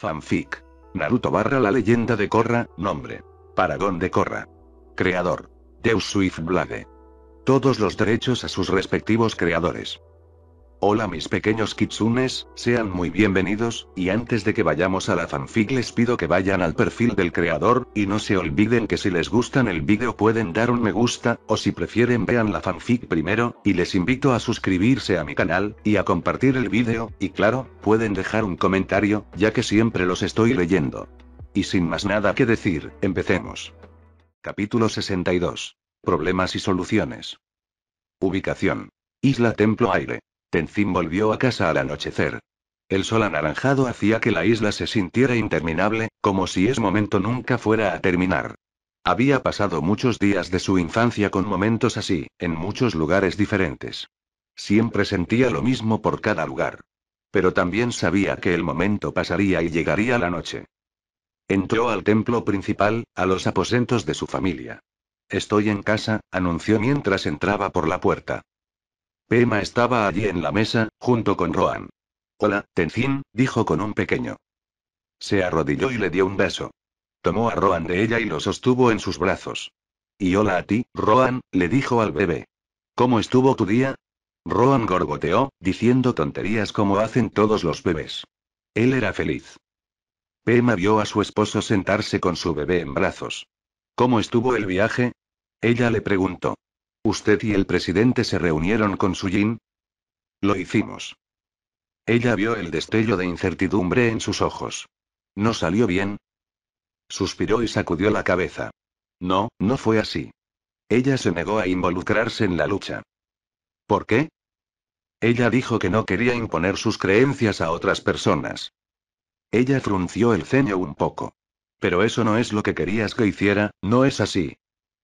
Fanfic. Naruto barra la leyenda de Korra, nombre. Paragón de Korra. Creador. Deus Swift Blade. Todos los derechos a sus respectivos creadores. Hola mis pequeños kitsunes, sean muy bienvenidos, y antes de que vayamos a la fanfic les pido que vayan al perfil del creador, y no se olviden que si les gustan el vídeo pueden dar un me gusta, o si prefieren vean la fanfic primero, y les invito a suscribirse a mi canal, y a compartir el vídeo, y claro, pueden dejar un comentario, ya que siempre los estoy leyendo. Y sin más nada que decir, empecemos. Capítulo 62. Problemas y soluciones. Ubicación. Isla Templo Aire. Tenzin volvió a casa al anochecer. El sol anaranjado hacía que la isla se sintiera interminable, como si ese momento nunca fuera a terminar. Había pasado muchos días de su infancia con momentos así, en muchos lugares diferentes. Siempre sentía lo mismo por cada lugar. Pero también sabía que el momento pasaría y llegaría la noche. Entró al templo principal, a los aposentos de su familia. Estoy en casa, anunció mientras entraba por la puerta. Pema estaba allí en la mesa, junto con Roan. Hola, Tenzin, dijo con un pequeño. Se arrodilló y le dio un beso. Tomó a Roan de ella y lo sostuvo en sus brazos. Y hola a ti, Roan, le dijo al bebé. ¿Cómo estuvo tu día? Roan gorgoteó, diciendo tonterías como hacen todos los bebés. Él era feliz. Pema vio a su esposo sentarse con su bebé en brazos. ¿Cómo estuvo el viaje? Ella le preguntó. ¿Usted y el presidente se reunieron con su yin? Lo hicimos. Ella vio el destello de incertidumbre en sus ojos. ¿No salió bien? Suspiró y sacudió la cabeza. No, no fue así. Ella se negó a involucrarse en la lucha. ¿Por qué? Ella dijo que no quería imponer sus creencias a otras personas. Ella frunció el ceño un poco. Pero eso no es lo que querías que hiciera, no es así.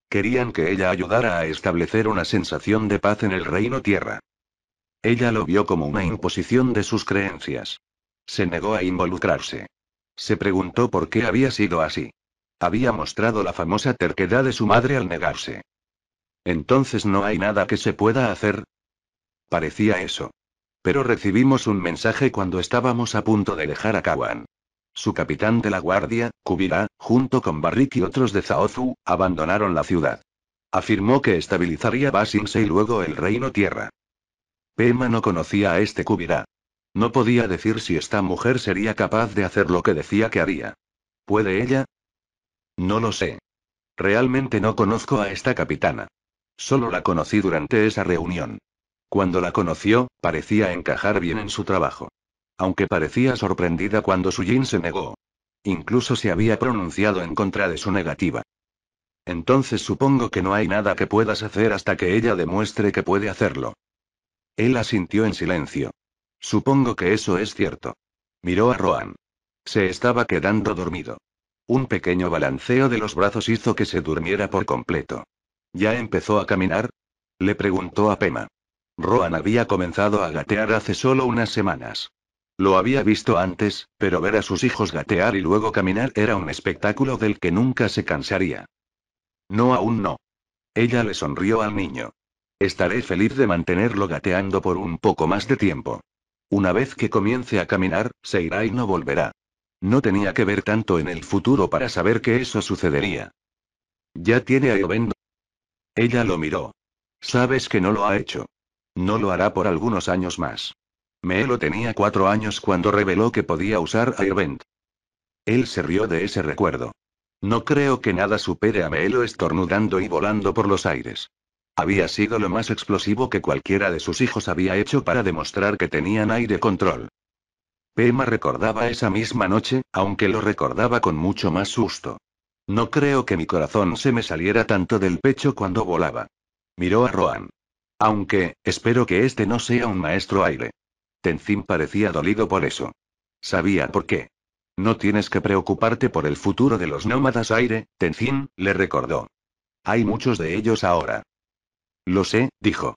Querían que ella ayudara a establecer una sensación de paz en el reino tierra. Ella lo vio como una imposición de sus creencias. Se negó a involucrarse. Se preguntó por qué había sido así. Había mostrado la famosa terquedad de su madre al negarse. Entonces no hay nada que se pueda hacer. Parecía eso. Pero recibimos un mensaje cuando estábamos a punto de dejar a Kawan. Su capitán de la guardia, Kubira, junto con Barrick y otros de Zaozu, abandonaron la ciudad. Afirmó que estabilizaría Basinse y luego el reino tierra. Pema no conocía a este Kubira. No podía decir si esta mujer sería capaz de hacer lo que decía que haría. ¿Puede ella? No lo sé. Realmente no conozco a esta capitana. Solo la conocí durante esa reunión. Cuando la conoció, parecía encajar bien en su trabajo aunque parecía sorprendida cuando su jean se negó. Incluso se había pronunciado en contra de su negativa. Entonces supongo que no hay nada que puedas hacer hasta que ella demuestre que puede hacerlo. Él asintió en silencio. Supongo que eso es cierto. Miró a Roan. Se estaba quedando dormido. Un pequeño balanceo de los brazos hizo que se durmiera por completo. ¿Ya empezó a caminar? Le preguntó a Pema. Roan había comenzado a gatear hace solo unas semanas. Lo había visto antes, pero ver a sus hijos gatear y luego caminar era un espectáculo del que nunca se cansaría. No, aún no. Ella le sonrió al niño. Estaré feliz de mantenerlo gateando por un poco más de tiempo. Una vez que comience a caminar, se irá y no volverá. No tenía que ver tanto en el futuro para saber que eso sucedería. Ya tiene a Jovendo. Ella lo miró. Sabes que no lo ha hecho. No lo hará por algunos años más. Meelo tenía cuatro años cuando reveló que podía usar Airbend. Él se rió de ese recuerdo. No creo que nada supere a Meelo estornudando y volando por los aires. Había sido lo más explosivo que cualquiera de sus hijos había hecho para demostrar que tenían aire control. Pema recordaba esa misma noche, aunque lo recordaba con mucho más susto. No creo que mi corazón se me saliera tanto del pecho cuando volaba. Miró a Roan. Aunque, espero que este no sea un maestro aire. Tenzin parecía dolido por eso. Sabía por qué. No tienes que preocuparte por el futuro de los nómadas aire, Tenzin, le recordó. Hay muchos de ellos ahora. Lo sé, dijo.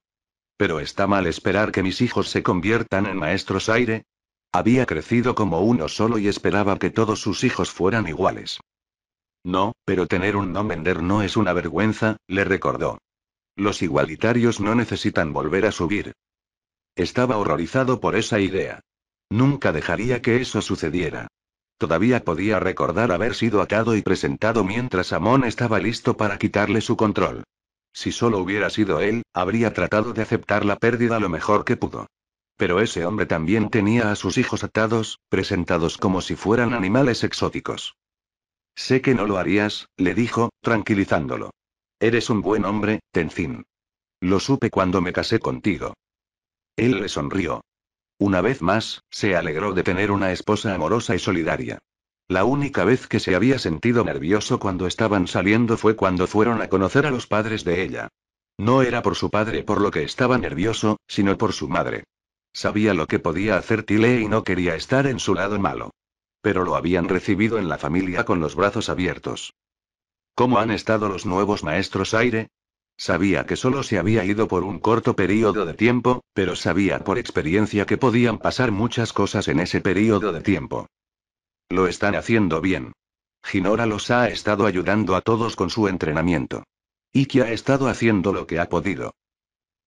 Pero está mal esperar que mis hijos se conviertan en maestros aire. Había crecido como uno solo y esperaba que todos sus hijos fueran iguales. No, pero tener un no vender no es una vergüenza, le recordó. Los igualitarios no necesitan volver a subir, estaba horrorizado por esa idea. Nunca dejaría que eso sucediera. Todavía podía recordar haber sido atado y presentado mientras Amón estaba listo para quitarle su control. Si solo hubiera sido él, habría tratado de aceptar la pérdida lo mejor que pudo. Pero ese hombre también tenía a sus hijos atados, presentados como si fueran animales exóticos. Sé que no lo harías, le dijo, tranquilizándolo. Eres un buen hombre, Tenzin. Lo supe cuando me casé contigo. Él le sonrió. Una vez más, se alegró de tener una esposa amorosa y solidaria. La única vez que se había sentido nervioso cuando estaban saliendo fue cuando fueron a conocer a los padres de ella. No era por su padre por lo que estaba nervioso, sino por su madre. Sabía lo que podía hacer Tile y no quería estar en su lado malo. Pero lo habían recibido en la familia con los brazos abiertos. ¿Cómo han estado los nuevos maestros aire? Sabía que solo se había ido por un corto periodo de tiempo, pero sabía por experiencia que podían pasar muchas cosas en ese periodo de tiempo. Lo están haciendo bien. Ginora los ha estado ayudando a todos con su entrenamiento. y que ha estado haciendo lo que ha podido.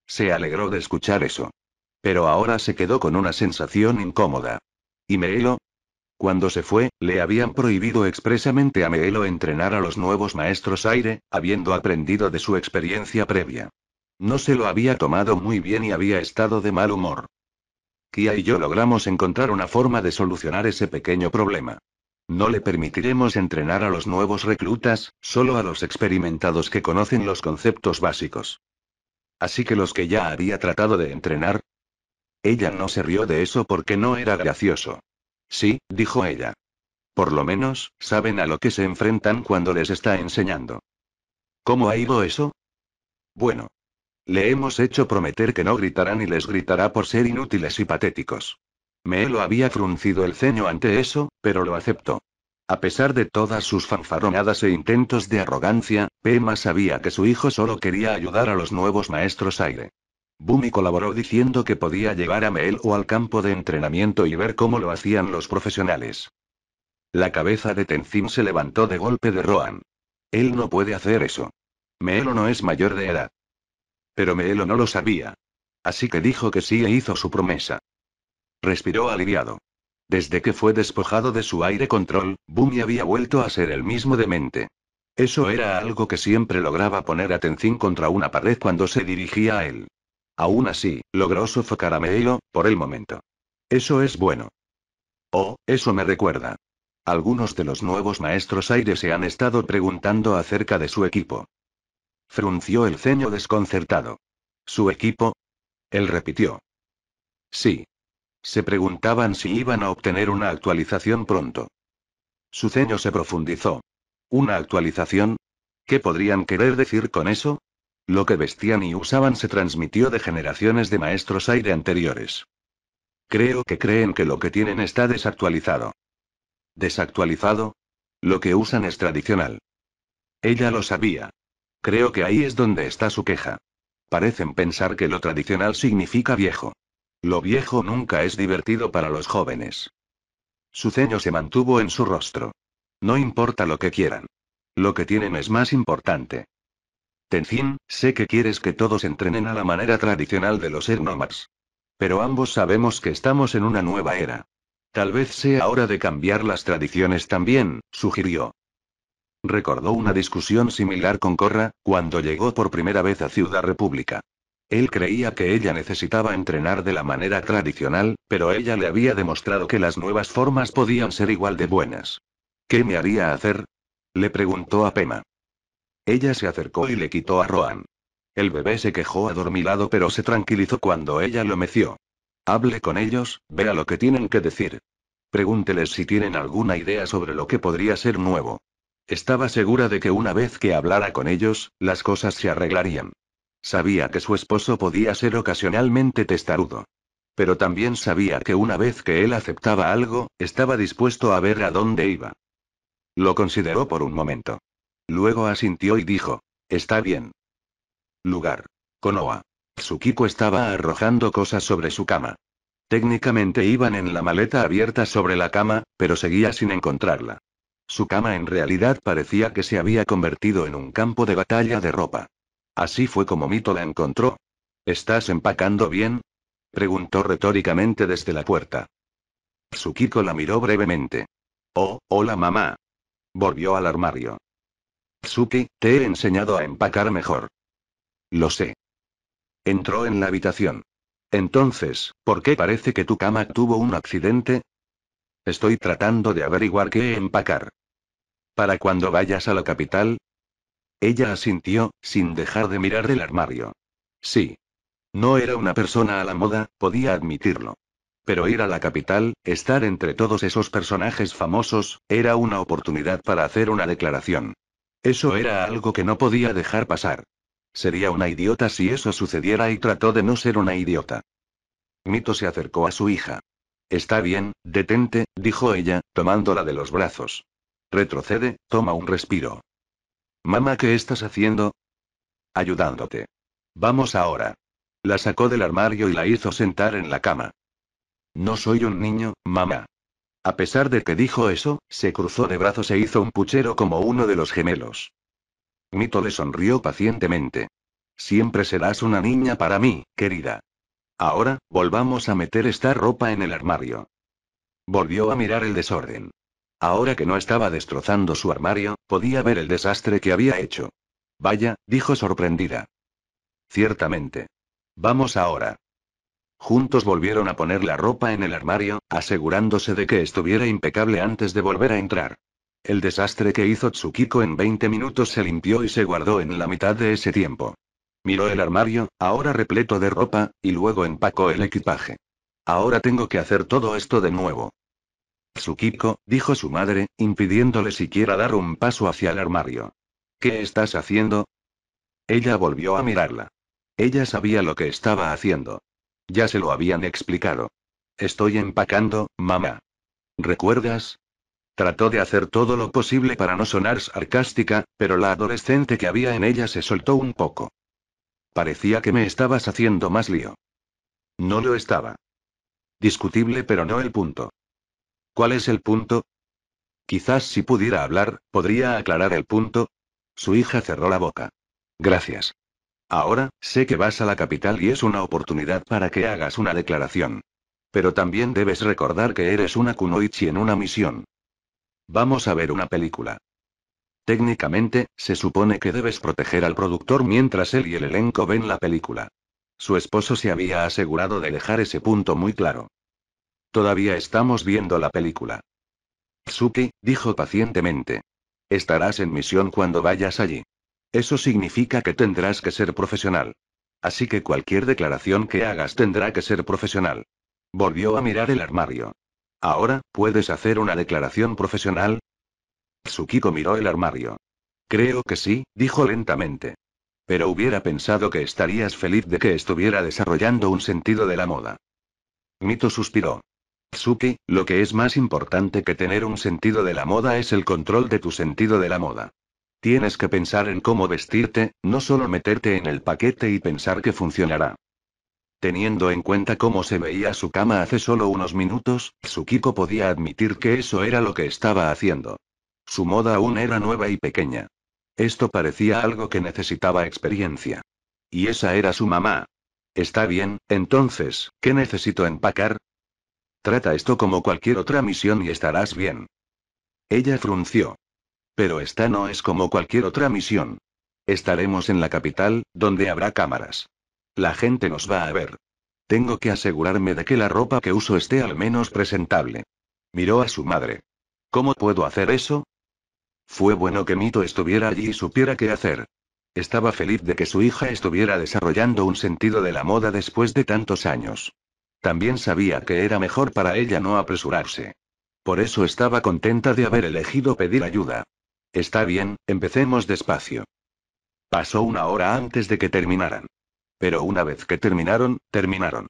Se alegró de escuchar eso. Pero ahora se quedó con una sensación incómoda. ¿Y Meelo? Cuando se fue, le habían prohibido expresamente a Meelo entrenar a los nuevos maestros aire, habiendo aprendido de su experiencia previa. No se lo había tomado muy bien y había estado de mal humor. Kia y yo logramos encontrar una forma de solucionar ese pequeño problema. No le permitiremos entrenar a los nuevos reclutas, solo a los experimentados que conocen los conceptos básicos. Así que los que ya había tratado de entrenar... Ella no se rió de eso porque no era gracioso. Sí, dijo ella. Por lo menos, saben a lo que se enfrentan cuando les está enseñando. ¿Cómo ha ido eso? Bueno. Le hemos hecho prometer que no gritarán y les gritará por ser inútiles y patéticos. Me lo había fruncido el ceño ante eso, pero lo aceptó. A pesar de todas sus fanfaronadas e intentos de arrogancia, Pema sabía que su hijo solo quería ayudar a los nuevos maestros aire. Bumi colaboró diciendo que podía llevar a Meel o al campo de entrenamiento y ver cómo lo hacían los profesionales. La cabeza de Tenzin se levantó de golpe de Roan. Él no puede hacer eso. Melo no es mayor de edad. Pero Meelo no lo sabía. Así que dijo que sí e hizo su promesa. Respiró aliviado. Desde que fue despojado de su aire control, Bumi había vuelto a ser el mismo demente. Eso era algo que siempre lograba poner a Tenzin contra una pared cuando se dirigía a él. Aún así, logró sofocar a Meilo, por el momento. Eso es bueno. Oh, eso me recuerda. Algunos de los nuevos maestros aire se han estado preguntando acerca de su equipo. Frunció el ceño desconcertado. ¿Su equipo? Él repitió. Sí. Se preguntaban si iban a obtener una actualización pronto. Su ceño se profundizó. ¿Una actualización? ¿Qué podrían querer decir con eso? Lo que vestían y usaban se transmitió de generaciones de maestros aire anteriores. Creo que creen que lo que tienen está desactualizado. ¿Desactualizado? Lo que usan es tradicional. Ella lo sabía. Creo que ahí es donde está su queja. Parecen pensar que lo tradicional significa viejo. Lo viejo nunca es divertido para los jóvenes. Su ceño se mantuvo en su rostro. No importa lo que quieran. Lo que tienen es más importante fin, sé que quieres que todos entrenen a la manera tradicional de los Ernomars, Pero ambos sabemos que estamos en una nueva era. Tal vez sea hora de cambiar las tradiciones también, sugirió. Recordó una discusión similar con Corra, cuando llegó por primera vez a Ciudad República. Él creía que ella necesitaba entrenar de la manera tradicional, pero ella le había demostrado que las nuevas formas podían ser igual de buenas. ¿Qué me haría hacer? Le preguntó a Pema. Ella se acercó y le quitó a Roan. El bebé se quejó adormilado pero se tranquilizó cuando ella lo meció. Hable con ellos, vea lo que tienen que decir. Pregúnteles si tienen alguna idea sobre lo que podría ser nuevo. Estaba segura de que una vez que hablara con ellos, las cosas se arreglarían. Sabía que su esposo podía ser ocasionalmente testarudo. Pero también sabía que una vez que él aceptaba algo, estaba dispuesto a ver a dónde iba. Lo consideró por un momento. Luego asintió y dijo. Está bien. Lugar. Konoha. Tsukiko estaba arrojando cosas sobre su cama. Técnicamente iban en la maleta abierta sobre la cama, pero seguía sin encontrarla. Su cama en realidad parecía que se había convertido en un campo de batalla de ropa. Así fue como Mito la encontró. ¿Estás empacando bien? preguntó retóricamente desde la puerta. Tsukiko la miró brevemente. Oh, hola mamá. Volvió al armario. Tsuki, te he enseñado a empacar mejor. Lo sé. Entró en la habitación. Entonces, ¿por qué parece que tu cama tuvo un accidente? Estoy tratando de averiguar qué empacar. Para cuando vayas a la capital, ella asintió, sin dejar de mirar el armario. Sí. No era una persona a la moda, podía admitirlo. Pero ir a la capital, estar entre todos esos personajes famosos, era una oportunidad para hacer una declaración. Eso era algo que no podía dejar pasar. Sería una idiota si eso sucediera y trató de no ser una idiota. Mito se acercó a su hija. Está bien, detente, dijo ella, tomándola de los brazos. Retrocede, toma un respiro. Mamá, ¿qué estás haciendo? Ayudándote. Vamos ahora. La sacó del armario y la hizo sentar en la cama. No soy un niño, mamá. A pesar de que dijo eso, se cruzó de brazos e hizo un puchero como uno de los gemelos. Mito le sonrió pacientemente. Siempre serás una niña para mí, querida. Ahora, volvamos a meter esta ropa en el armario. Volvió a mirar el desorden. Ahora que no estaba destrozando su armario, podía ver el desastre que había hecho. Vaya, dijo sorprendida. Ciertamente. Vamos ahora. Juntos volvieron a poner la ropa en el armario, asegurándose de que estuviera impecable antes de volver a entrar. El desastre que hizo Tsukiko en 20 minutos se limpió y se guardó en la mitad de ese tiempo. Miró el armario, ahora repleto de ropa, y luego empacó el equipaje. Ahora tengo que hacer todo esto de nuevo. Tsukiko, dijo su madre, impidiéndole siquiera dar un paso hacia el armario. ¿Qué estás haciendo? Ella volvió a mirarla. Ella sabía lo que estaba haciendo. Ya se lo habían explicado. Estoy empacando, mamá. ¿Recuerdas? Trató de hacer todo lo posible para no sonar sarcástica, pero la adolescente que había en ella se soltó un poco. Parecía que me estabas haciendo más lío. No lo estaba. Discutible, pero no el punto. ¿Cuál es el punto? Quizás si pudiera hablar, podría aclarar el punto. Su hija cerró la boca. Gracias. Ahora, sé que vas a la capital y es una oportunidad para que hagas una declaración. Pero también debes recordar que eres una kunoichi en una misión. Vamos a ver una película. Técnicamente, se supone que debes proteger al productor mientras él y el elenco ven la película. Su esposo se había asegurado de dejar ese punto muy claro. Todavía estamos viendo la película. Tsuki, dijo pacientemente. Estarás en misión cuando vayas allí. Eso significa que tendrás que ser profesional. Así que cualquier declaración que hagas tendrá que ser profesional. Volvió a mirar el armario. Ahora, ¿puedes hacer una declaración profesional? Tsukiko miró el armario. Creo que sí, dijo lentamente. Pero hubiera pensado que estarías feliz de que estuviera desarrollando un sentido de la moda. Mito suspiró. Tsuki, lo que es más importante que tener un sentido de la moda es el control de tu sentido de la moda. Tienes que pensar en cómo vestirte, no solo meterte en el paquete y pensar que funcionará. Teniendo en cuenta cómo se veía su cama hace solo unos minutos, Tsukiko podía admitir que eso era lo que estaba haciendo. Su moda aún era nueva y pequeña. Esto parecía algo que necesitaba experiencia. Y esa era su mamá. Está bien, entonces, ¿qué necesito empacar? Trata esto como cualquier otra misión y estarás bien. Ella frunció. Pero esta no es como cualquier otra misión. Estaremos en la capital, donde habrá cámaras. La gente nos va a ver. Tengo que asegurarme de que la ropa que uso esté al menos presentable. Miró a su madre. ¿Cómo puedo hacer eso? Fue bueno que Mito estuviera allí y supiera qué hacer. Estaba feliz de que su hija estuviera desarrollando un sentido de la moda después de tantos años. También sabía que era mejor para ella no apresurarse. Por eso estaba contenta de haber elegido pedir ayuda. Está bien, empecemos despacio. Pasó una hora antes de que terminaran. Pero una vez que terminaron, terminaron.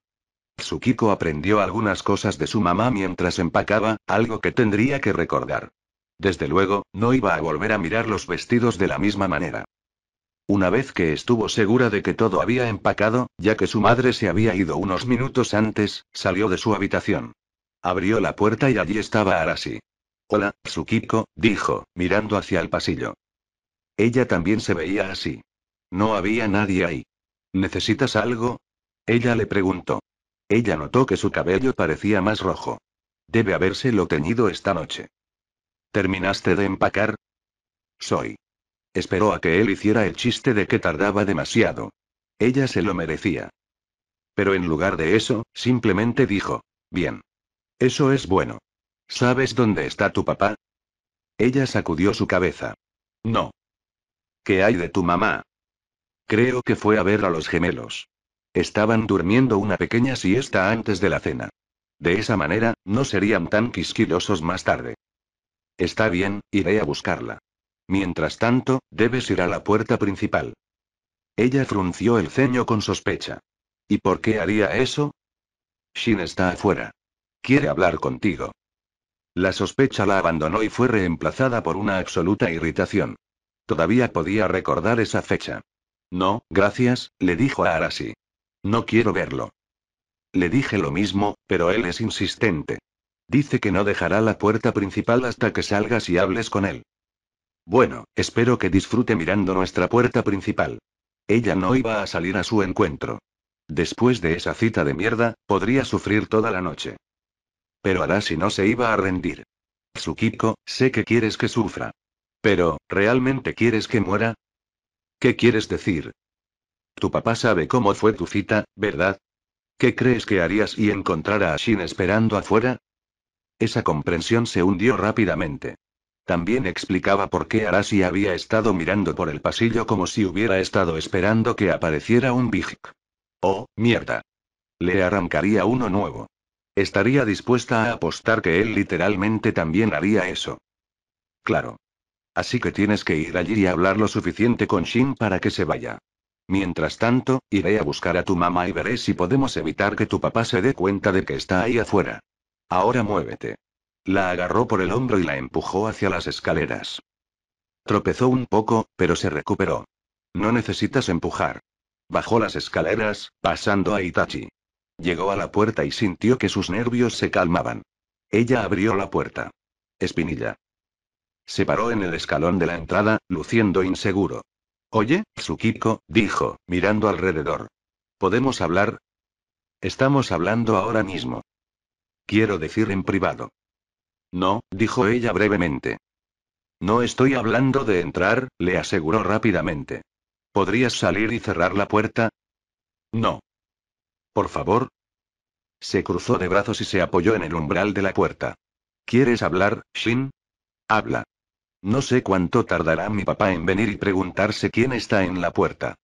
Tsukiko aprendió algunas cosas de su mamá mientras empacaba, algo que tendría que recordar. Desde luego, no iba a volver a mirar los vestidos de la misma manera. Una vez que estuvo segura de que todo había empacado, ya que su madre se había ido unos minutos antes, salió de su habitación. Abrió la puerta y allí estaba Arasi. Hola, Tsukiko, dijo, mirando hacia el pasillo. Ella también se veía así. No había nadie ahí. ¿Necesitas algo? Ella le preguntó. Ella notó que su cabello parecía más rojo. Debe habérselo teñido esta noche. ¿Terminaste de empacar? Soy. Esperó a que él hiciera el chiste de que tardaba demasiado. Ella se lo merecía. Pero en lugar de eso, simplemente dijo. Bien. Eso es bueno. ¿Sabes dónde está tu papá? Ella sacudió su cabeza. No. ¿Qué hay de tu mamá? Creo que fue a ver a los gemelos. Estaban durmiendo una pequeña siesta antes de la cena. De esa manera, no serían tan quisquilosos más tarde. Está bien, iré a buscarla. Mientras tanto, debes ir a la puerta principal. Ella frunció el ceño con sospecha. ¿Y por qué haría eso? Shin está afuera. Quiere hablar contigo. La sospecha la abandonó y fue reemplazada por una absoluta irritación. Todavía podía recordar esa fecha. No, gracias, le dijo a Arasi. No quiero verlo. Le dije lo mismo, pero él es insistente. Dice que no dejará la puerta principal hasta que salgas y hables con él. Bueno, espero que disfrute mirando nuestra puerta principal. Ella no iba a salir a su encuentro. Después de esa cita de mierda, podría sufrir toda la noche. Pero Arashi no se iba a rendir. Tsukiko, sé que quieres que sufra. Pero, ¿realmente quieres que muera? ¿Qué quieres decir? Tu papá sabe cómo fue tu cita, ¿verdad? ¿Qué crees que harías y encontrara a Shin esperando afuera? Esa comprensión se hundió rápidamente. También explicaba por qué Arashi había estado mirando por el pasillo como si hubiera estado esperando que apareciera un Bijik. Oh, mierda. Le arrancaría uno nuevo. Estaría dispuesta a apostar que él literalmente también haría eso. Claro. Así que tienes que ir allí y hablar lo suficiente con Shin para que se vaya. Mientras tanto, iré a buscar a tu mamá y veré si podemos evitar que tu papá se dé cuenta de que está ahí afuera. Ahora muévete. La agarró por el hombro y la empujó hacia las escaleras. Tropezó un poco, pero se recuperó. No necesitas empujar. Bajó las escaleras, pasando a Itachi. Llegó a la puerta y sintió que sus nervios se calmaban. Ella abrió la puerta. Espinilla. Se paró en el escalón de la entrada, luciendo inseguro. Oye, Tsukiko, dijo, mirando alrededor. ¿Podemos hablar? Estamos hablando ahora mismo. Quiero decir en privado. No, dijo ella brevemente. No estoy hablando de entrar, le aseguró rápidamente. ¿Podrías salir y cerrar la puerta? No. Por favor. Se cruzó de brazos y se apoyó en el umbral de la puerta. ¿Quieres hablar, Shin? Habla. No sé cuánto tardará mi papá en venir y preguntarse quién está en la puerta.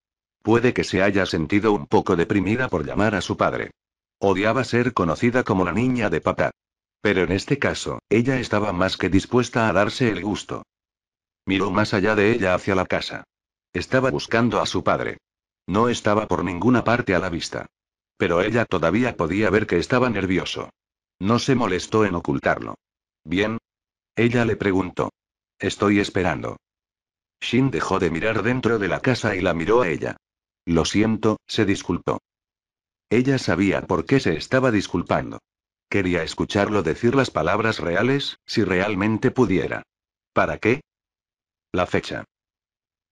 Puede que se haya sentido un poco deprimida por llamar a su padre. Odiaba ser conocida como la niña de papá. Pero en este caso, ella estaba más que dispuesta a darse el gusto. Miró más allá de ella hacia la casa. Estaba buscando a su padre. No estaba por ninguna parte a la vista. Pero ella todavía podía ver que estaba nervioso. No se molestó en ocultarlo. ¿Bien? Ella le preguntó. Estoy esperando. Shin dejó de mirar dentro de la casa y la miró a ella. Lo siento, se disculpó. Ella sabía por qué se estaba disculpando. Quería escucharlo decir las palabras reales, si realmente pudiera. ¿Para qué? La fecha.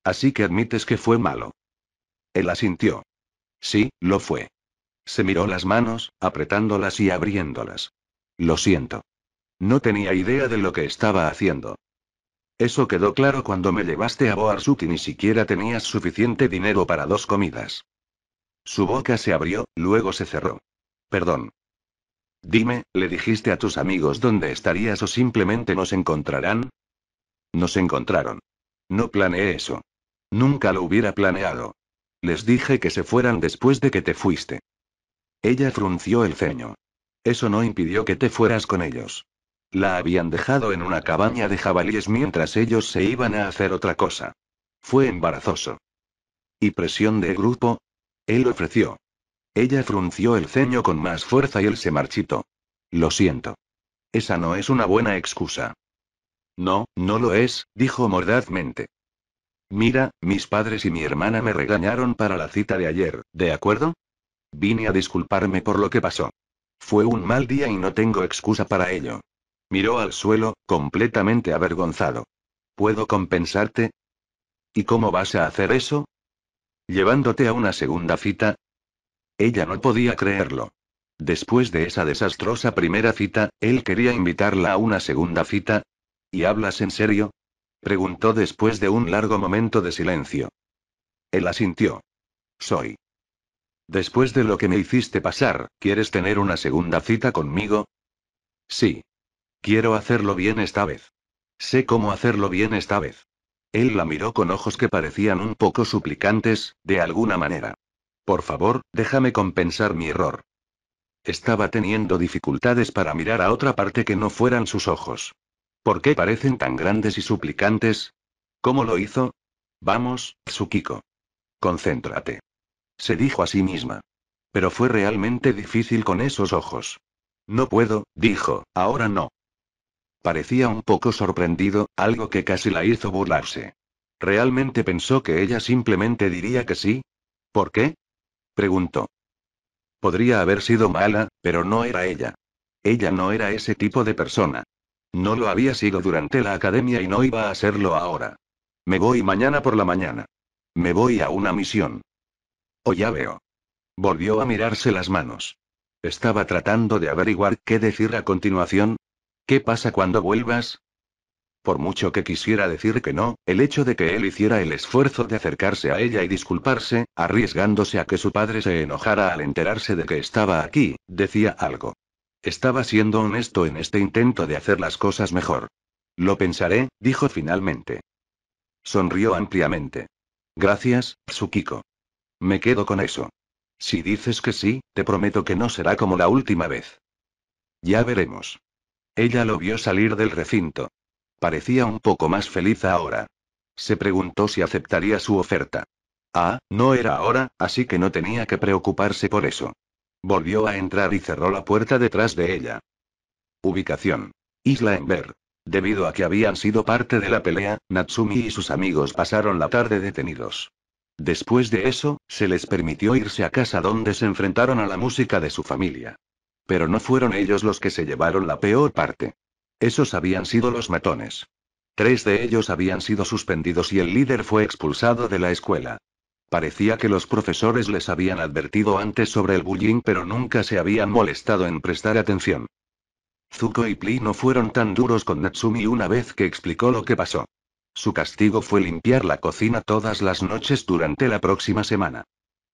Así que admites que fue malo. Él asintió. Sí, lo fue. Se miró las manos, apretándolas y abriéndolas. Lo siento. No tenía idea de lo que estaba haciendo. Eso quedó claro cuando me llevaste a Boarsut y ni siquiera tenías suficiente dinero para dos comidas. Su boca se abrió, luego se cerró. Perdón. Dime, ¿le dijiste a tus amigos dónde estarías o simplemente nos encontrarán? Nos encontraron. No planeé eso. Nunca lo hubiera planeado. Les dije que se fueran después de que te fuiste. Ella frunció el ceño. Eso no impidió que te fueras con ellos. La habían dejado en una cabaña de jabalíes mientras ellos se iban a hacer otra cosa. Fue embarazoso. ¿Y presión de grupo? Él ofreció. Ella frunció el ceño con más fuerza y él se marchitó. Lo siento. Esa no es una buena excusa. No, no lo es, dijo mordazmente. Mira, mis padres y mi hermana me regañaron para la cita de ayer, ¿de acuerdo? Vine a disculparme por lo que pasó. Fue un mal día y no tengo excusa para ello. Miró al suelo, completamente avergonzado. ¿Puedo compensarte? ¿Y cómo vas a hacer eso? ¿Llevándote a una segunda cita? Ella no podía creerlo. Después de esa desastrosa primera cita, él quería invitarla a una segunda cita. ¿Y hablas en serio? preguntó después de un largo momento de silencio. Él asintió. Soy. Después de lo que me hiciste pasar, ¿quieres tener una segunda cita conmigo? Sí. Quiero hacerlo bien esta vez. Sé cómo hacerlo bien esta vez. Él la miró con ojos que parecían un poco suplicantes, de alguna manera. Por favor, déjame compensar mi error. Estaba teniendo dificultades para mirar a otra parte que no fueran sus ojos. ¿Por qué parecen tan grandes y suplicantes? ¿Cómo lo hizo? Vamos, Tsukiko. Concéntrate se dijo a sí misma. Pero fue realmente difícil con esos ojos. No puedo, dijo, ahora no. Parecía un poco sorprendido, algo que casi la hizo burlarse. ¿Realmente pensó que ella simplemente diría que sí? ¿Por qué? preguntó. Podría haber sido mala, pero no era ella. Ella no era ese tipo de persona. No lo había sido durante la academia y no iba a serlo ahora. Me voy mañana por la mañana. Me voy a una misión. O oh, ya veo. Volvió a mirarse las manos. Estaba tratando de averiguar qué decir a continuación. ¿Qué pasa cuando vuelvas? Por mucho que quisiera decir que no, el hecho de que él hiciera el esfuerzo de acercarse a ella y disculparse, arriesgándose a que su padre se enojara al enterarse de que estaba aquí, decía algo. Estaba siendo honesto en este intento de hacer las cosas mejor. Lo pensaré, dijo finalmente. Sonrió ampliamente. Gracias, Tsukiko. Me quedo con eso. Si dices que sí, te prometo que no será como la última vez. Ya veremos. Ella lo vio salir del recinto. Parecía un poco más feliz ahora. Se preguntó si aceptaría su oferta. Ah, no era ahora, así que no tenía que preocuparse por eso. Volvió a entrar y cerró la puerta detrás de ella. Ubicación. Isla Enver. Debido a que habían sido parte de la pelea, Natsumi y sus amigos pasaron la tarde detenidos. Después de eso, se les permitió irse a casa donde se enfrentaron a la música de su familia. Pero no fueron ellos los que se llevaron la peor parte. Esos habían sido los matones. Tres de ellos habían sido suspendidos y el líder fue expulsado de la escuela. Parecía que los profesores les habían advertido antes sobre el bullying pero nunca se habían molestado en prestar atención. Zuko y Pli no fueron tan duros con Natsumi una vez que explicó lo que pasó. Su castigo fue limpiar la cocina todas las noches durante la próxima semana.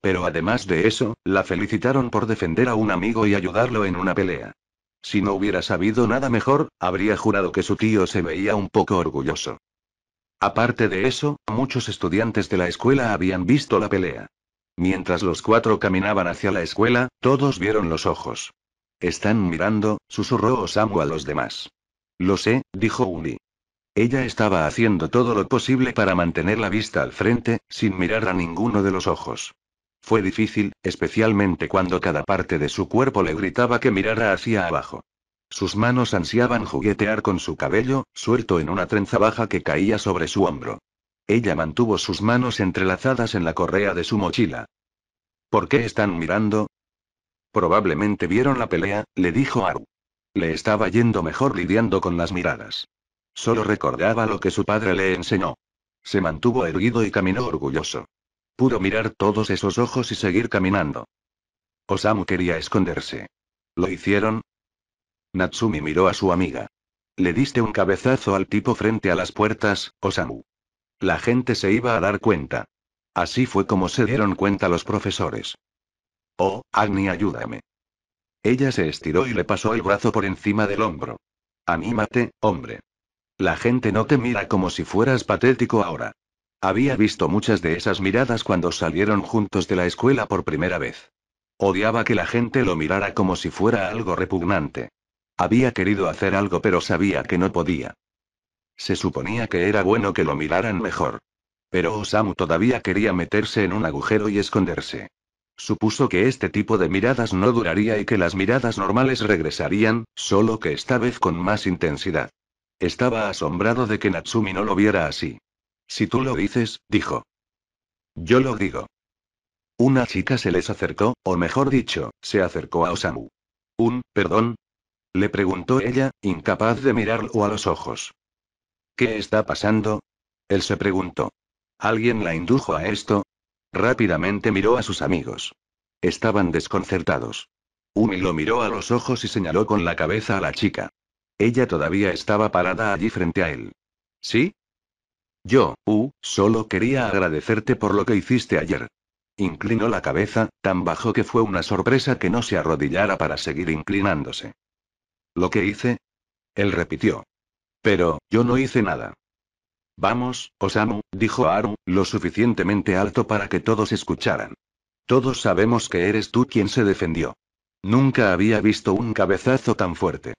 Pero además de eso, la felicitaron por defender a un amigo y ayudarlo en una pelea. Si no hubiera sabido nada mejor, habría jurado que su tío se veía un poco orgulloso. Aparte de eso, muchos estudiantes de la escuela habían visto la pelea. Mientras los cuatro caminaban hacia la escuela, todos vieron los ojos. Están mirando, susurró Osamu a los demás. Lo sé, dijo Uli. Ella estaba haciendo todo lo posible para mantener la vista al frente, sin mirar a ninguno de los ojos. Fue difícil, especialmente cuando cada parte de su cuerpo le gritaba que mirara hacia abajo. Sus manos ansiaban juguetear con su cabello, suelto en una trenza baja que caía sobre su hombro. Ella mantuvo sus manos entrelazadas en la correa de su mochila. ¿Por qué están mirando? Probablemente vieron la pelea, le dijo Aru. Le estaba yendo mejor lidiando con las miradas. Solo recordaba lo que su padre le enseñó. Se mantuvo erguido y caminó orgulloso. Pudo mirar todos esos ojos y seguir caminando. Osamu quería esconderse. ¿Lo hicieron? Natsumi miró a su amiga. Le diste un cabezazo al tipo frente a las puertas, Osamu. La gente se iba a dar cuenta. Así fue como se dieron cuenta los profesores. Oh, Agni, ayúdame. Ella se estiró y le pasó el brazo por encima del hombro. Anímate, hombre. La gente no te mira como si fueras patético ahora. Había visto muchas de esas miradas cuando salieron juntos de la escuela por primera vez. Odiaba que la gente lo mirara como si fuera algo repugnante. Había querido hacer algo pero sabía que no podía. Se suponía que era bueno que lo miraran mejor. Pero Osamu todavía quería meterse en un agujero y esconderse. Supuso que este tipo de miradas no duraría y que las miradas normales regresarían, solo que esta vez con más intensidad. Estaba asombrado de que Natsumi no lo viera así. Si tú lo dices, dijo. Yo lo digo. Una chica se les acercó, o mejor dicho, se acercó a Osamu. ¿Un, perdón? Le preguntó ella, incapaz de mirarlo a los ojos. ¿Qué está pasando? Él se preguntó. ¿Alguien la indujo a esto? Rápidamente miró a sus amigos. Estaban desconcertados. Umi lo miró a los ojos y señaló con la cabeza a la chica. Ella todavía estaba parada allí frente a él. ¿Sí? Yo, u, solo quería agradecerte por lo que hiciste ayer. Inclinó la cabeza, tan bajo que fue una sorpresa que no se arrodillara para seguir inclinándose. ¿Lo que hice? Él repitió. Pero, yo no hice nada. Vamos, Osamu, dijo Aru, lo suficientemente alto para que todos escucharan. Todos sabemos que eres tú quien se defendió. Nunca había visto un cabezazo tan fuerte.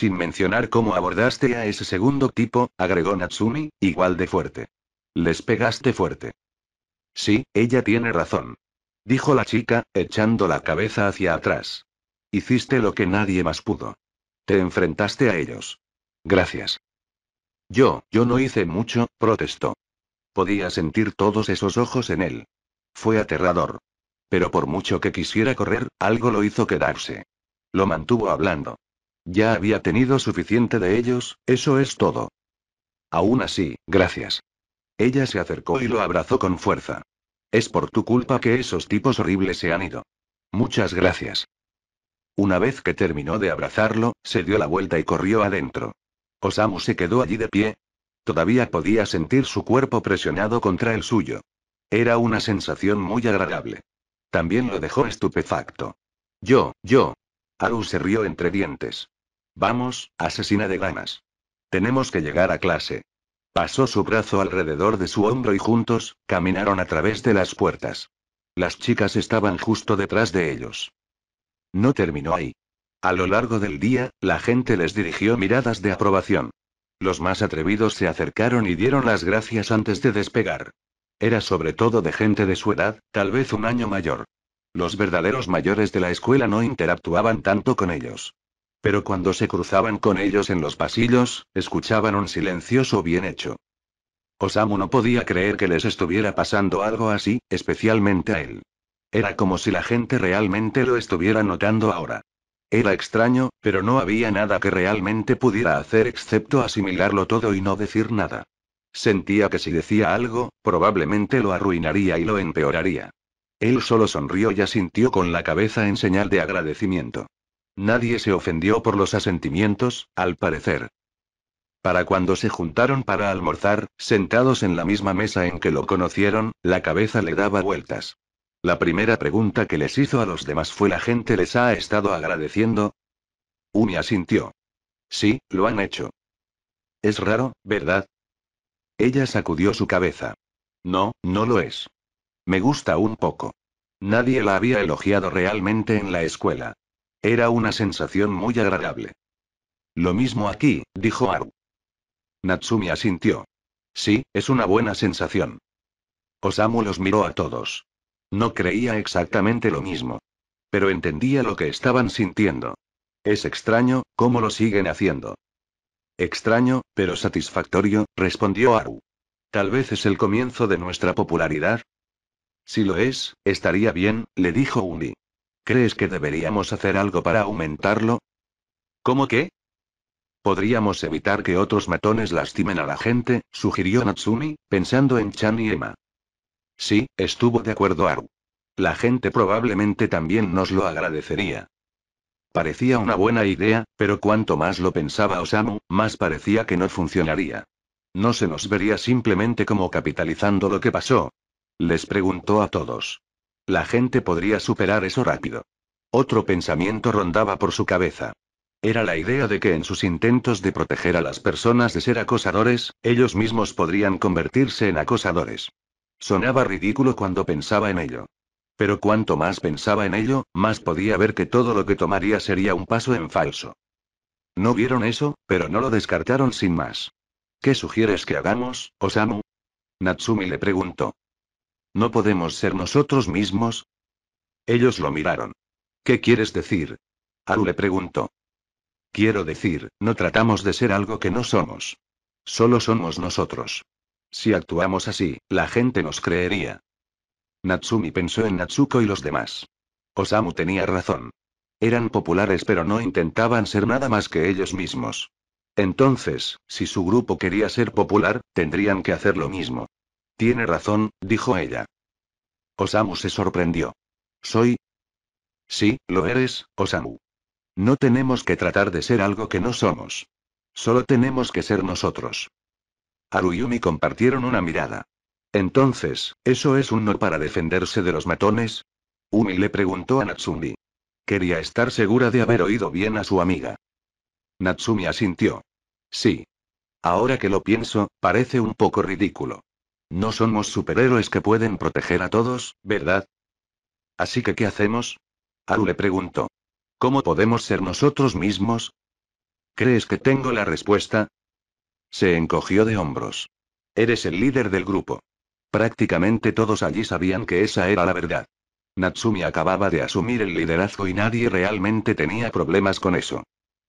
Sin mencionar cómo abordaste a ese segundo tipo, agregó Natsumi, igual de fuerte. Les pegaste fuerte. Sí, ella tiene razón. Dijo la chica, echando la cabeza hacia atrás. Hiciste lo que nadie más pudo. Te enfrentaste a ellos. Gracias. Yo, yo no hice mucho, protestó. Podía sentir todos esos ojos en él. Fue aterrador. Pero por mucho que quisiera correr, algo lo hizo quedarse. Lo mantuvo hablando. Ya había tenido suficiente de ellos, eso es todo. Aún así, gracias. Ella se acercó y lo abrazó con fuerza. Es por tu culpa que esos tipos horribles se han ido. Muchas gracias. Una vez que terminó de abrazarlo, se dio la vuelta y corrió adentro. Osamu se quedó allí de pie. Todavía podía sentir su cuerpo presionado contra el suyo. Era una sensación muy agradable. También lo dejó estupefacto. Yo, yo. Aru se rió entre dientes. Vamos, asesina de ganas. Tenemos que llegar a clase. Pasó su brazo alrededor de su hombro y juntos, caminaron a través de las puertas. Las chicas estaban justo detrás de ellos. No terminó ahí. A lo largo del día, la gente les dirigió miradas de aprobación. Los más atrevidos se acercaron y dieron las gracias antes de despegar. Era sobre todo de gente de su edad, tal vez un año mayor. Los verdaderos mayores de la escuela no interactuaban tanto con ellos pero cuando se cruzaban con ellos en los pasillos, escuchaban un silencioso bien hecho. Osamu no podía creer que les estuviera pasando algo así, especialmente a él. Era como si la gente realmente lo estuviera notando ahora. Era extraño, pero no había nada que realmente pudiera hacer excepto asimilarlo todo y no decir nada. Sentía que si decía algo, probablemente lo arruinaría y lo empeoraría. Él solo sonrió y asintió con la cabeza en señal de agradecimiento. Nadie se ofendió por los asentimientos, al parecer. Para cuando se juntaron para almorzar, sentados en la misma mesa en que lo conocieron, la cabeza le daba vueltas. La primera pregunta que les hizo a los demás fue ¿la gente les ha estado agradeciendo? Una asintió. Sí, lo han hecho. Es raro, ¿verdad? Ella sacudió su cabeza. No, no lo es. Me gusta un poco. Nadie la había elogiado realmente en la escuela. Era una sensación muy agradable. Lo mismo aquí, dijo Aru. Natsumi asintió. Sí, es una buena sensación. Osamu los miró a todos. No creía exactamente lo mismo. Pero entendía lo que estaban sintiendo. Es extraño, cómo lo siguen haciendo. Extraño, pero satisfactorio, respondió Aru. Tal vez es el comienzo de nuestra popularidad. Si lo es, estaría bien, le dijo Uni. ¿Crees que deberíamos hacer algo para aumentarlo? ¿Cómo qué? Podríamos evitar que otros matones lastimen a la gente, sugirió Natsumi, pensando en Chan y Emma. Sí, estuvo de acuerdo Aru. La gente probablemente también nos lo agradecería. Parecía una buena idea, pero cuanto más lo pensaba Osamu, más parecía que no funcionaría. No se nos vería simplemente como capitalizando lo que pasó. Les preguntó a todos. La gente podría superar eso rápido. Otro pensamiento rondaba por su cabeza. Era la idea de que en sus intentos de proteger a las personas de ser acosadores, ellos mismos podrían convertirse en acosadores. Sonaba ridículo cuando pensaba en ello. Pero cuanto más pensaba en ello, más podía ver que todo lo que tomaría sería un paso en falso. No vieron eso, pero no lo descartaron sin más. ¿Qué sugieres que hagamos, Osamu? Natsumi le preguntó. ¿No podemos ser nosotros mismos? Ellos lo miraron. ¿Qué quieres decir? Aru le preguntó. Quiero decir, no tratamos de ser algo que no somos. Solo somos nosotros. Si actuamos así, la gente nos creería. Natsumi pensó en Natsuko y los demás. Osamu tenía razón. Eran populares pero no intentaban ser nada más que ellos mismos. Entonces, si su grupo quería ser popular, tendrían que hacer lo mismo. Tiene razón, dijo ella. Osamu se sorprendió. Soy. Sí, lo eres, Osamu. No tenemos que tratar de ser algo que no somos. Solo tenemos que ser nosotros. Aruyumi compartieron una mirada. Entonces, ¿eso es un no para defenderse de los matones? Umi le preguntó a Natsumi. Quería estar segura de haber oído bien a su amiga. Natsumi asintió. Sí. Ahora que lo pienso, parece un poco ridículo. No somos superhéroes que pueden proteger a todos, ¿verdad? Así que ¿qué hacemos? Aru le preguntó. ¿Cómo podemos ser nosotros mismos? ¿Crees que tengo la respuesta? Se encogió de hombros. Eres el líder del grupo. Prácticamente todos allí sabían que esa era la verdad. Natsumi acababa de asumir el liderazgo y nadie realmente tenía problemas con eso.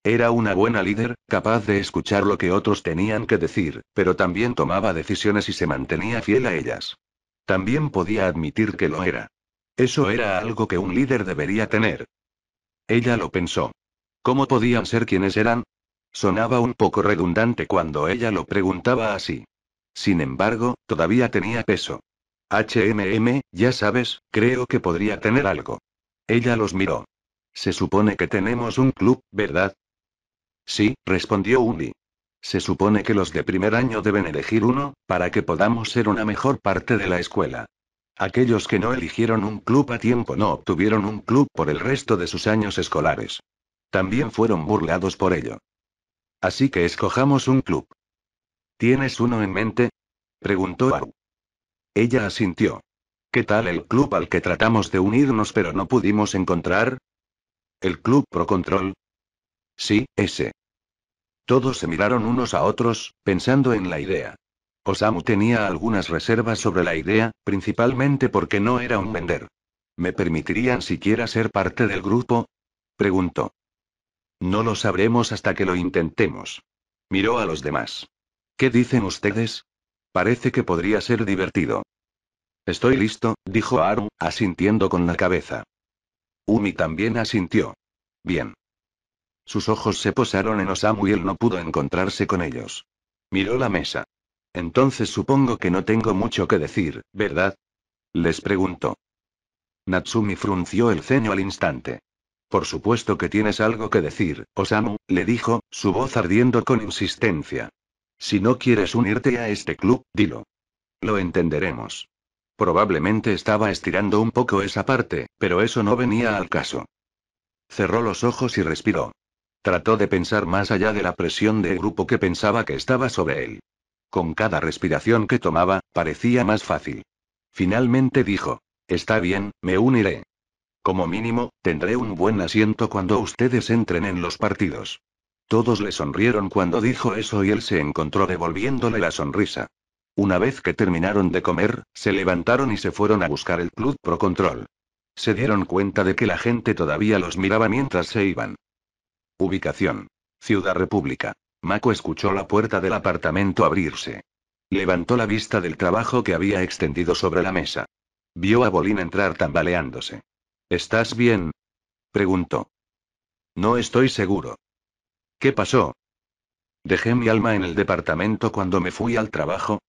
Era una buena líder, capaz de escuchar lo que otros tenían que decir, pero también tomaba decisiones y se mantenía fiel a ellas. También podía admitir que lo era. Eso era algo que un líder debería tener. Ella lo pensó. ¿Cómo podían ser quienes eran? Sonaba un poco redundante cuando ella lo preguntaba así. Sin embargo, todavía tenía peso. HMM, ya sabes, creo que podría tener algo. Ella los miró. Se supone que tenemos un club, ¿verdad? Sí, respondió Uli. Se supone que los de primer año deben elegir uno, para que podamos ser una mejor parte de la escuela. Aquellos que no eligieron un club a tiempo no obtuvieron un club por el resto de sus años escolares. También fueron burlados por ello. Así que escojamos un club. ¿Tienes uno en mente? preguntó Aru. Ella asintió. ¿Qué tal el club al que tratamos de unirnos pero no pudimos encontrar? El club Pro Control, Sí, ese. Todos se miraron unos a otros, pensando en la idea. Osamu tenía algunas reservas sobre la idea, principalmente porque no era un vender. ¿Me permitirían siquiera ser parte del grupo? preguntó. No lo sabremos hasta que lo intentemos. Miró a los demás. ¿Qué dicen ustedes? Parece que podría ser divertido. Estoy listo, dijo Aru, asintiendo con la cabeza. Umi también asintió. Bien. Sus ojos se posaron en Osamu y él no pudo encontrarse con ellos. Miró la mesa. Entonces supongo que no tengo mucho que decir, ¿verdad? Les preguntó. Natsumi frunció el ceño al instante. Por supuesto que tienes algo que decir, Osamu, le dijo, su voz ardiendo con insistencia. Si no quieres unirte a este club, dilo. Lo entenderemos. Probablemente estaba estirando un poco esa parte, pero eso no venía al caso. Cerró los ojos y respiró. Trató de pensar más allá de la presión del grupo que pensaba que estaba sobre él. Con cada respiración que tomaba, parecía más fácil. Finalmente dijo, Está bien, me uniré. Como mínimo, tendré un buen asiento cuando ustedes entren en los partidos. Todos le sonrieron cuando dijo eso y él se encontró devolviéndole la sonrisa. Una vez que terminaron de comer, se levantaron y se fueron a buscar el Club Pro Control. Se dieron cuenta de que la gente todavía los miraba mientras se iban. Ubicación. Ciudad República. Mako escuchó la puerta del apartamento abrirse. Levantó la vista del trabajo que había extendido sobre la mesa. Vio a Bolín entrar tambaleándose. ¿Estás bien? preguntó. No estoy seguro. ¿Qué pasó? Dejé mi alma en el departamento cuando me fui al trabajo.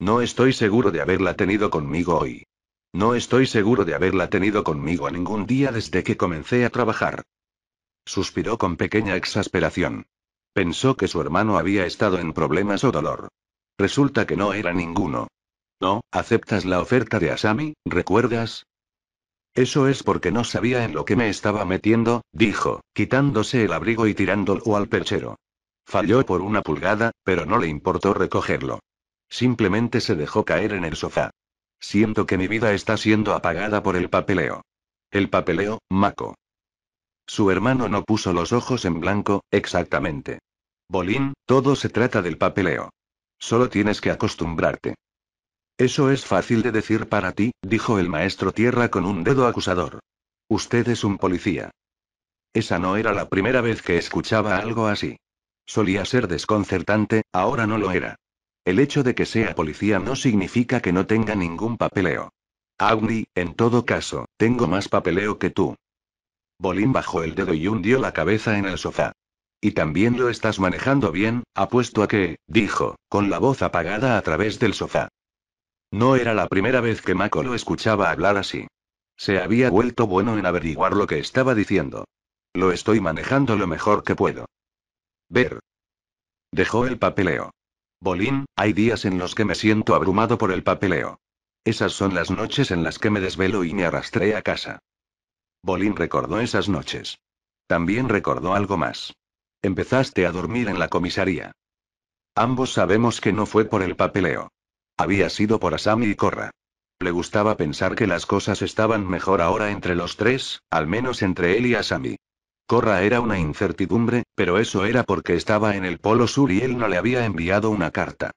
No estoy seguro de haberla tenido conmigo hoy. No estoy seguro de haberla tenido conmigo a ningún día desde que comencé a trabajar. Suspiró con pequeña exasperación. Pensó que su hermano había estado en problemas o dolor. Resulta que no era ninguno. No, aceptas la oferta de Asami, ¿recuerdas? Eso es porque no sabía en lo que me estaba metiendo, dijo, quitándose el abrigo y tirándolo al perchero. Falló por una pulgada, pero no le importó recogerlo. Simplemente se dejó caer en el sofá. Siento que mi vida está siendo apagada por el papeleo. El papeleo, Mako. Su hermano no puso los ojos en blanco, exactamente. Bolín, todo se trata del papeleo. Solo tienes que acostumbrarte. Eso es fácil de decir para ti, dijo el maestro Tierra con un dedo acusador. Usted es un policía. Esa no era la primera vez que escuchaba algo así. Solía ser desconcertante, ahora no lo era. El hecho de que sea policía no significa que no tenga ningún papeleo. Agni, en todo caso, tengo más papeleo que tú. Bolín bajó el dedo y hundió la cabeza en el sofá. Y también lo estás manejando bien, apuesto a que, dijo, con la voz apagada a través del sofá. No era la primera vez que Mako lo escuchaba hablar así. Se había vuelto bueno en averiguar lo que estaba diciendo. Lo estoy manejando lo mejor que puedo. Ver. Dejó el papeleo. Bolín, hay días en los que me siento abrumado por el papeleo. Esas son las noches en las que me desvelo y me arrastré a casa. Bolín recordó esas noches. También recordó algo más. Empezaste a dormir en la comisaría. Ambos sabemos que no fue por el papeleo. Había sido por Asami y Corra. Le gustaba pensar que las cosas estaban mejor ahora entre los tres, al menos entre él y Asami. Corra era una incertidumbre, pero eso era porque estaba en el Polo Sur y él no le había enviado una carta.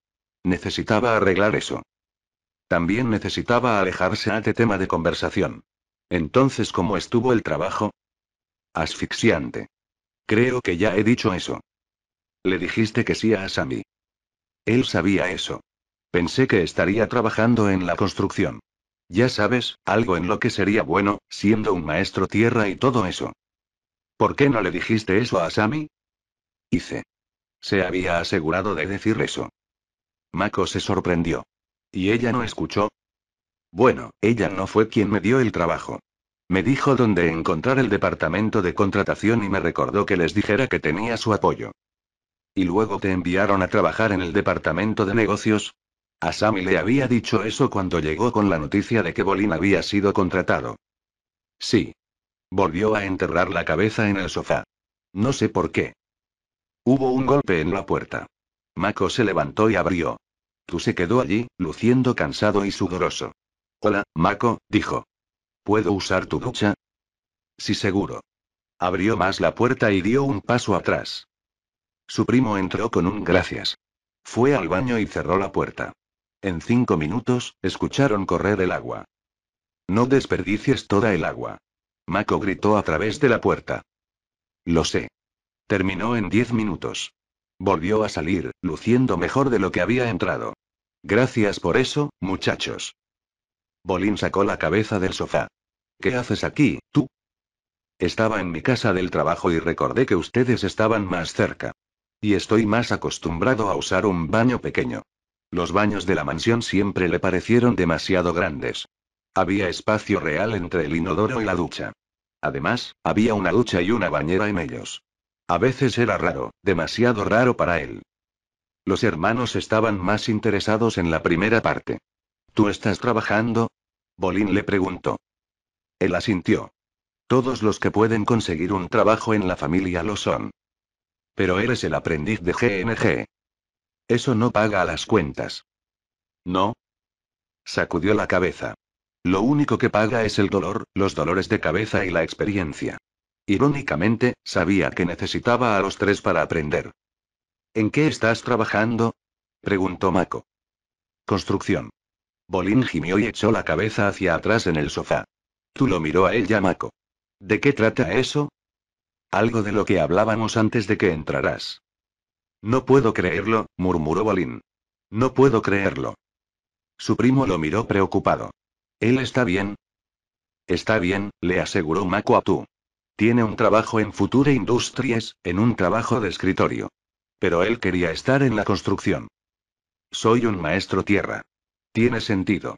Necesitaba arreglar eso. También necesitaba alejarse de tema de conversación. Entonces, ¿cómo estuvo el trabajo? Asfixiante. Creo que ya he dicho eso. Le dijiste que sí a Asami. Él sabía eso. Pensé que estaría trabajando en la construcción. Ya sabes, algo en lo que sería bueno, siendo un maestro tierra y todo eso. ¿Por qué no le dijiste eso a Asami? Hice. Se había asegurado de decir eso. Mako se sorprendió. ¿Y ella no escuchó? Bueno, ella no fue quien me dio el trabajo. Me dijo dónde encontrar el departamento de contratación y me recordó que les dijera que tenía su apoyo. ¿Y luego te enviaron a trabajar en el departamento de negocios? A Sammy le había dicho eso cuando llegó con la noticia de que Bolín había sido contratado. Sí. Volvió a enterrar la cabeza en el sofá. No sé por qué. Hubo un golpe en la puerta. Mako se levantó y abrió. Tú se quedó allí, luciendo cansado y sudoroso. Hola, Mako, dijo. ¿Puedo usar tu ducha? Sí, seguro. Abrió más la puerta y dio un paso atrás. Su primo entró con un gracias. Fue al baño y cerró la puerta. En cinco minutos, escucharon correr el agua. No desperdicies toda el agua. Mako gritó a través de la puerta. Lo sé. Terminó en diez minutos. Volvió a salir, luciendo mejor de lo que había entrado. Gracias por eso, muchachos. Bolín sacó la cabeza del sofá. ¿Qué haces aquí, tú? Estaba en mi casa del trabajo y recordé que ustedes estaban más cerca. Y estoy más acostumbrado a usar un baño pequeño. Los baños de la mansión siempre le parecieron demasiado grandes. Había espacio real entre el inodoro y la ducha. Además, había una ducha y una bañera en ellos. A veces era raro, demasiado raro para él. Los hermanos estaban más interesados en la primera parte. ¿Tú estás trabajando? Bolín le preguntó. Él asintió. Todos los que pueden conseguir un trabajo en la familia lo son. Pero eres el aprendiz de GNG. Eso no paga a las cuentas. ¿No? Sacudió la cabeza. Lo único que paga es el dolor, los dolores de cabeza y la experiencia. Irónicamente, sabía que necesitaba a los tres para aprender. ¿En qué estás trabajando? preguntó Mako. Construcción. Bolín gimió y echó la cabeza hacia atrás en el sofá. Tú lo miró a él, Mako. ¿De qué trata eso? Algo de lo que hablábamos antes de que entrarás. No puedo creerlo, murmuró Bolín. No puedo creerlo. Su primo lo miró preocupado. ¿Él está bien? Está bien, le aseguró Mako a tú. Tiene un trabajo en Future Industries, en un trabajo de escritorio. Pero él quería estar en la construcción. Soy un maestro tierra. Tiene sentido.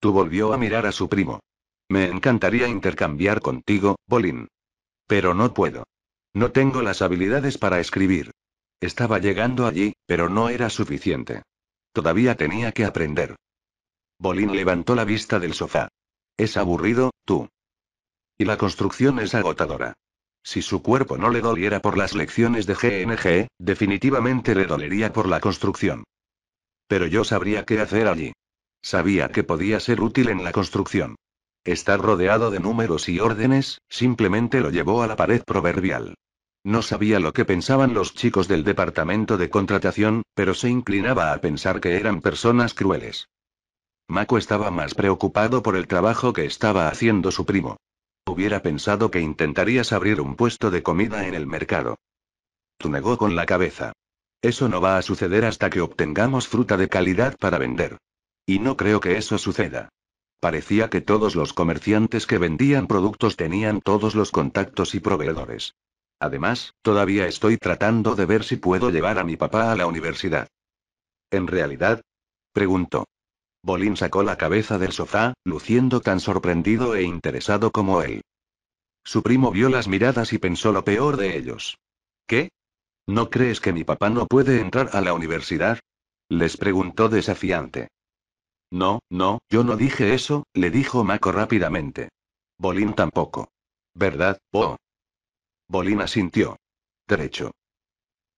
Tú volvió a mirar a su primo. Me encantaría intercambiar contigo, Bolín. Pero no puedo. No tengo las habilidades para escribir. Estaba llegando allí, pero no era suficiente. Todavía tenía que aprender. Bolín levantó la vista del sofá. Es aburrido, tú. Y la construcción es agotadora. Si su cuerpo no le doliera por las lecciones de GNG, definitivamente le dolería por la construcción. Pero yo sabría qué hacer allí. Sabía que podía ser útil en la construcción. Estar rodeado de números y órdenes, simplemente lo llevó a la pared proverbial. No sabía lo que pensaban los chicos del departamento de contratación, pero se inclinaba a pensar que eran personas crueles. Mako estaba más preocupado por el trabajo que estaba haciendo su primo. Hubiera pensado que intentarías abrir un puesto de comida en el mercado. negó con la cabeza. Eso no va a suceder hasta que obtengamos fruta de calidad para vender. Y no creo que eso suceda. Parecía que todos los comerciantes que vendían productos tenían todos los contactos y proveedores. Además, todavía estoy tratando de ver si puedo llevar a mi papá a la universidad. ¿En realidad? preguntó. Bolín sacó la cabeza del sofá, luciendo tan sorprendido e interesado como él. Su primo vio las miradas y pensó lo peor de ellos. ¿Qué? ¿No crees que mi papá no puede entrar a la universidad? Les preguntó desafiante. No, no, yo no dije eso, le dijo Mako rápidamente. Bolín tampoco. ¿Verdad, Bo? Bolín asintió. Derecho.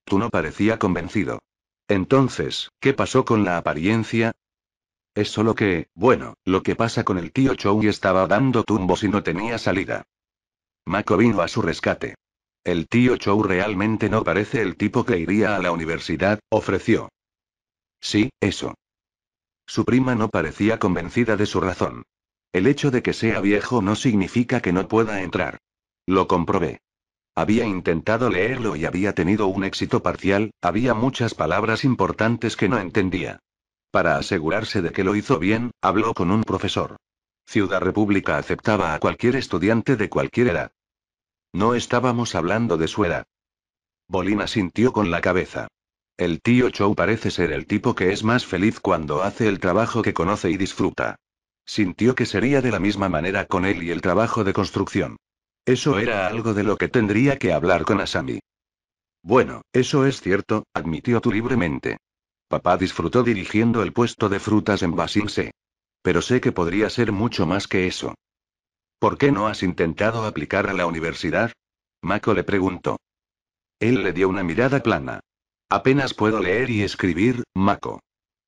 Tú no parecía convencido. Entonces, ¿qué pasó con la apariencia? Es solo que, bueno, lo que pasa con el tío Chou estaba dando tumbos y no tenía salida. Mako vino a su rescate. El tío Chou realmente no parece el tipo que iría a la universidad, ofreció. Sí, eso. Su prima no parecía convencida de su razón. El hecho de que sea viejo no significa que no pueda entrar. Lo comprobé. Había intentado leerlo y había tenido un éxito parcial, había muchas palabras importantes que no entendía. Para asegurarse de que lo hizo bien, habló con un profesor. Ciudad República aceptaba a cualquier estudiante de cualquier edad. No estábamos hablando de su edad. Bolina sintió con la cabeza. El tío Chow parece ser el tipo que es más feliz cuando hace el trabajo que conoce y disfruta. Sintió que sería de la misma manera con él y el trabajo de construcción. Eso era algo de lo que tendría que hablar con Asami. Bueno, eso es cierto, admitió tú libremente. Papá disfrutó dirigiendo el puesto de frutas en Basinse. Pero sé que podría ser mucho más que eso. ¿Por qué no has intentado aplicar a la universidad? Mako le preguntó. Él le dio una mirada plana. Apenas puedo leer y escribir, Mako.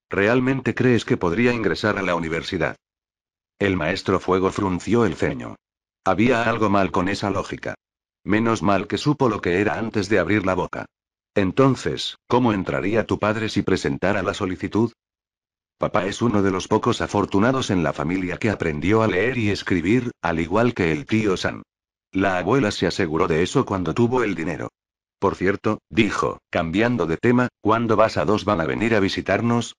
¿Realmente crees que podría ingresar a la universidad? El maestro Fuego frunció el ceño. Había algo mal con esa lógica. Menos mal que supo lo que era antes de abrir la boca. Entonces, ¿cómo entraría tu padre si presentara la solicitud? Papá es uno de los pocos afortunados en la familia que aprendió a leer y escribir, al igual que el tío Sam. La abuela se aseguró de eso cuando tuvo el dinero. Por cierto, dijo, cambiando de tema, ¿cuándo vas a dos van a venir a visitarnos?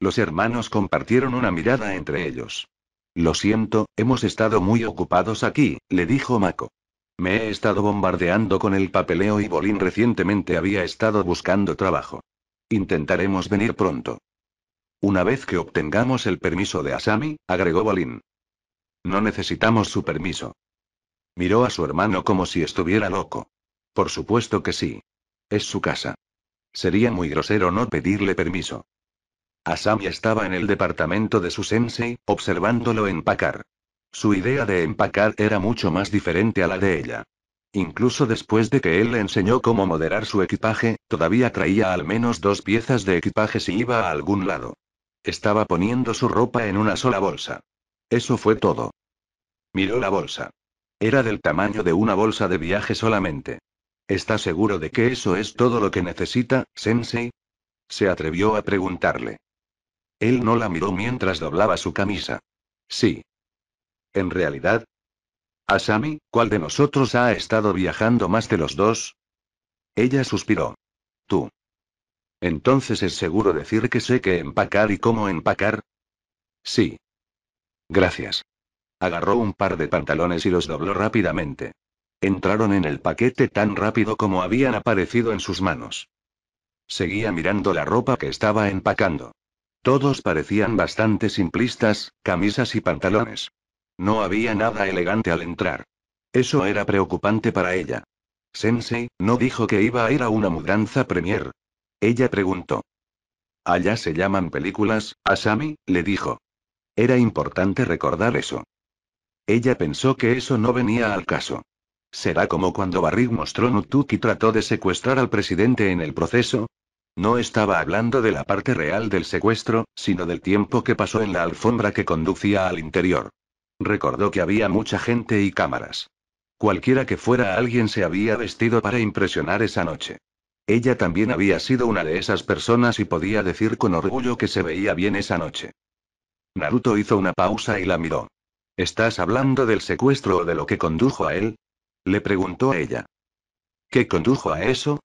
Los hermanos compartieron una mirada entre ellos. Lo siento, hemos estado muy ocupados aquí, le dijo Mako. Me he estado bombardeando con el papeleo y Bolín recientemente había estado buscando trabajo. Intentaremos venir pronto. Una vez que obtengamos el permiso de Asami, agregó Balin. No necesitamos su permiso. Miró a su hermano como si estuviera loco. Por supuesto que sí. Es su casa. Sería muy grosero no pedirle permiso. Asami estaba en el departamento de su sensei, observándolo empacar. Su idea de empacar era mucho más diferente a la de ella. Incluso después de que él le enseñó cómo moderar su equipaje, todavía traía al menos dos piezas de equipaje si iba a algún lado. Estaba poniendo su ropa en una sola bolsa. Eso fue todo. Miró la bolsa. Era del tamaño de una bolsa de viaje solamente. ¿Está seguro de que eso es todo lo que necesita, Sensei? Se atrevió a preguntarle. Él no la miró mientras doblaba su camisa. Sí. En realidad. Asami, ¿cuál de nosotros ha estado viajando más de los dos? Ella suspiró. Tú. Entonces es seguro decir que sé qué empacar y cómo empacar. Sí. Gracias. Agarró un par de pantalones y los dobló rápidamente. Entraron en el paquete tan rápido como habían aparecido en sus manos. Seguía mirando la ropa que estaba empacando. Todos parecían bastante simplistas, camisas y pantalones. No había nada elegante al entrar. Eso era preocupante para ella. Sensei, no dijo que iba a ir a una mudanza premier, ella preguntó. Allá se llaman películas, Asami, le dijo. Era importante recordar eso. Ella pensó que eso no venía al caso. ¿Será como cuando Barrick mostró y trató de secuestrar al presidente en el proceso? No estaba hablando de la parte real del secuestro, sino del tiempo que pasó en la alfombra que conducía al interior. Recordó que había mucha gente y cámaras. Cualquiera que fuera alguien se había vestido para impresionar esa noche. Ella también había sido una de esas personas y podía decir con orgullo que se veía bien esa noche. Naruto hizo una pausa y la miró. ¿Estás hablando del secuestro o de lo que condujo a él? Le preguntó a ella. ¿Qué condujo a eso?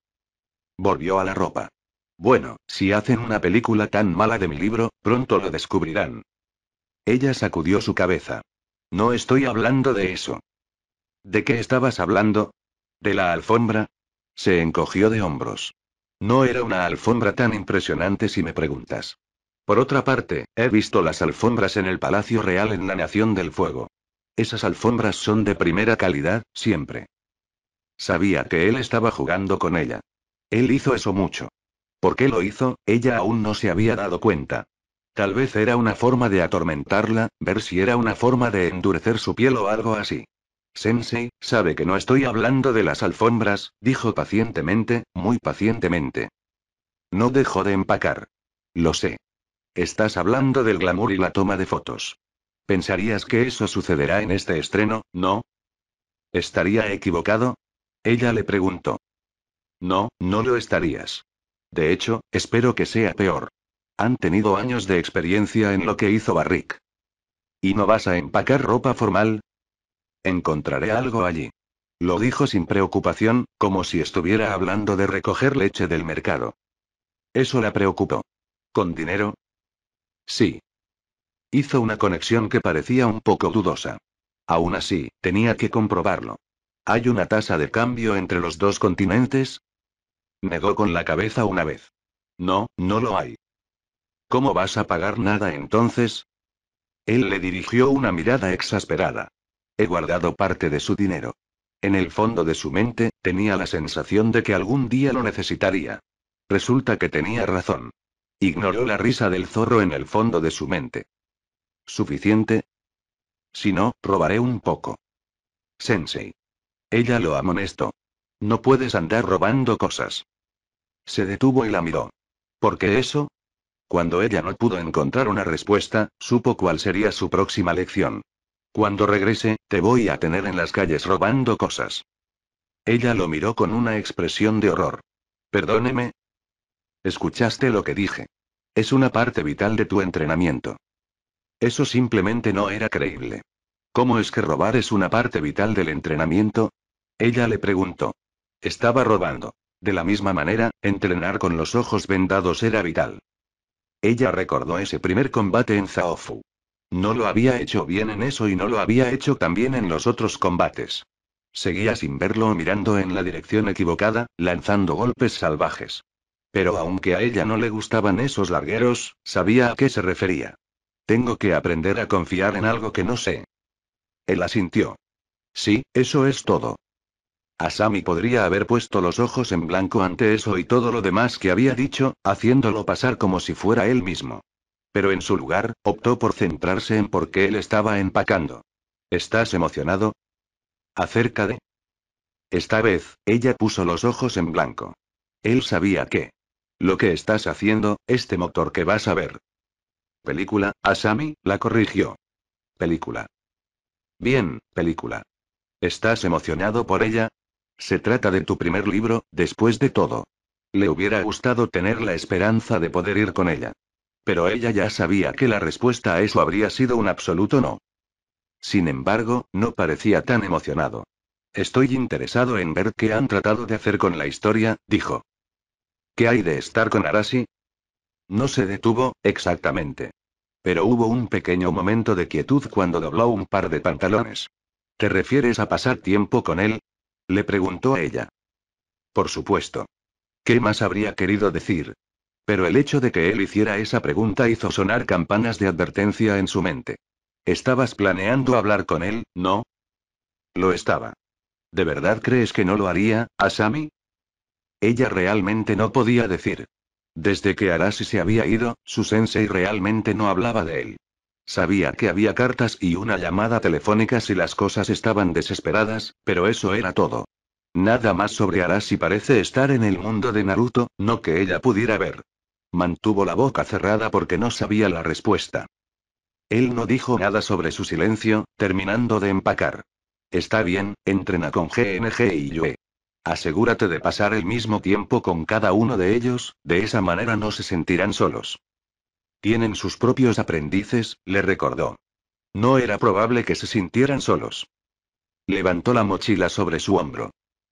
Volvió a la ropa. Bueno, si hacen una película tan mala de mi libro, pronto lo descubrirán. Ella sacudió su cabeza. No estoy hablando de eso. ¿De qué estabas hablando? ¿De la alfombra? Se encogió de hombros. No era una alfombra tan impresionante si me preguntas. Por otra parte, he visto las alfombras en el Palacio Real en la Nación del Fuego. Esas alfombras son de primera calidad, siempre. Sabía que él estaba jugando con ella. Él hizo eso mucho. ¿Por qué lo hizo? Ella aún no se había dado cuenta. Tal vez era una forma de atormentarla, ver si era una forma de endurecer su piel o algo así. Sensei, sabe que no estoy hablando de las alfombras, dijo pacientemente, muy pacientemente. No dejó de empacar. Lo sé. Estás hablando del glamour y la toma de fotos. ¿Pensarías que eso sucederá en este estreno, no? ¿Estaría equivocado? Ella le preguntó. No, no lo estarías. De hecho, espero que sea peor. Han tenido años de experiencia en lo que hizo Barrick. ¿Y no vas a empacar ropa formal? Encontraré algo allí. Lo dijo sin preocupación, como si estuviera hablando de recoger leche del mercado. Eso la preocupó. ¿Con dinero? Sí. Hizo una conexión que parecía un poco dudosa. Aún así, tenía que comprobarlo. ¿Hay una tasa de cambio entre los dos continentes? Negó con la cabeza una vez. No, no lo hay. ¿Cómo vas a pagar nada entonces? Él le dirigió una mirada exasperada. He guardado parte de su dinero. En el fondo de su mente, tenía la sensación de que algún día lo necesitaría. Resulta que tenía razón. Ignoró la risa del zorro en el fondo de su mente. ¿Suficiente? Si no, robaré un poco. Sensei. Ella lo amonestó. No puedes andar robando cosas. Se detuvo y la miró. ¿Por qué eso? Cuando ella no pudo encontrar una respuesta, supo cuál sería su próxima lección. Cuando regrese, te voy a tener en las calles robando cosas. Ella lo miró con una expresión de horror. Perdóneme. Escuchaste lo que dije. Es una parte vital de tu entrenamiento. Eso simplemente no era creíble. ¿Cómo es que robar es una parte vital del entrenamiento? Ella le preguntó. Estaba robando. De la misma manera, entrenar con los ojos vendados era vital. Ella recordó ese primer combate en Zaofu. No lo había hecho bien en eso y no lo había hecho también en los otros combates. Seguía sin verlo mirando en la dirección equivocada, lanzando golpes salvajes. Pero aunque a ella no le gustaban esos largueros, sabía a qué se refería. Tengo que aprender a confiar en algo que no sé. Él asintió. Sí, eso es todo. Asami podría haber puesto los ojos en blanco ante eso y todo lo demás que había dicho, haciéndolo pasar como si fuera él mismo. Pero en su lugar, optó por centrarse en por qué él estaba empacando. ¿Estás emocionado? Acerca de... Esta vez, ella puso los ojos en blanco. Él sabía que... Lo que estás haciendo, este motor que vas a ver. Película, Asami, la corrigió. Película. Bien, película. ¿Estás emocionado por ella? Se trata de tu primer libro, después de todo. Le hubiera gustado tener la esperanza de poder ir con ella. Pero ella ya sabía que la respuesta a eso habría sido un absoluto no. Sin embargo, no parecía tan emocionado. Estoy interesado en ver qué han tratado de hacer con la historia, dijo. ¿Qué hay de estar con Arasi? No se detuvo, exactamente. Pero hubo un pequeño momento de quietud cuando dobló un par de pantalones. ¿Te refieres a pasar tiempo con él? Le preguntó a ella. Por supuesto. ¿Qué más habría querido decir? Pero el hecho de que él hiciera esa pregunta hizo sonar campanas de advertencia en su mente. ¿Estabas planeando hablar con él, no? Lo estaba. ¿De verdad crees que no lo haría, Asami? Ella realmente no podía decir. Desde que Arashi se había ido, su sensei realmente no hablaba de él. Sabía que había cartas y una llamada telefónica si las cosas estaban desesperadas, pero eso era todo. Nada más sobre Arashi parece estar en el mundo de Naruto, no que ella pudiera ver. Mantuvo la boca cerrada porque no sabía la respuesta. Él no dijo nada sobre su silencio, terminando de empacar. Está bien, entrena con GNG y Yue. Asegúrate de pasar el mismo tiempo con cada uno de ellos, de esa manera no se sentirán solos. Tienen sus propios aprendices, le recordó. No era probable que se sintieran solos. Levantó la mochila sobre su hombro.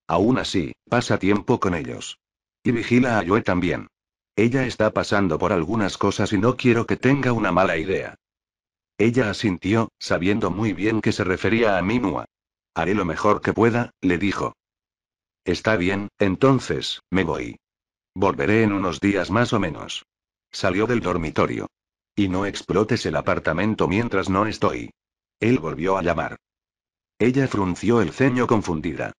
Aún así, pasa tiempo con ellos. Y vigila a Yue también. Ella está pasando por algunas cosas y no quiero que tenga una mala idea. Ella asintió, sabiendo muy bien que se refería a Minua. Haré lo mejor que pueda, le dijo. Está bien, entonces, me voy. Volveré en unos días más o menos. Salió del dormitorio. Y no explotes el apartamento mientras no estoy. Él volvió a llamar. Ella frunció el ceño confundida.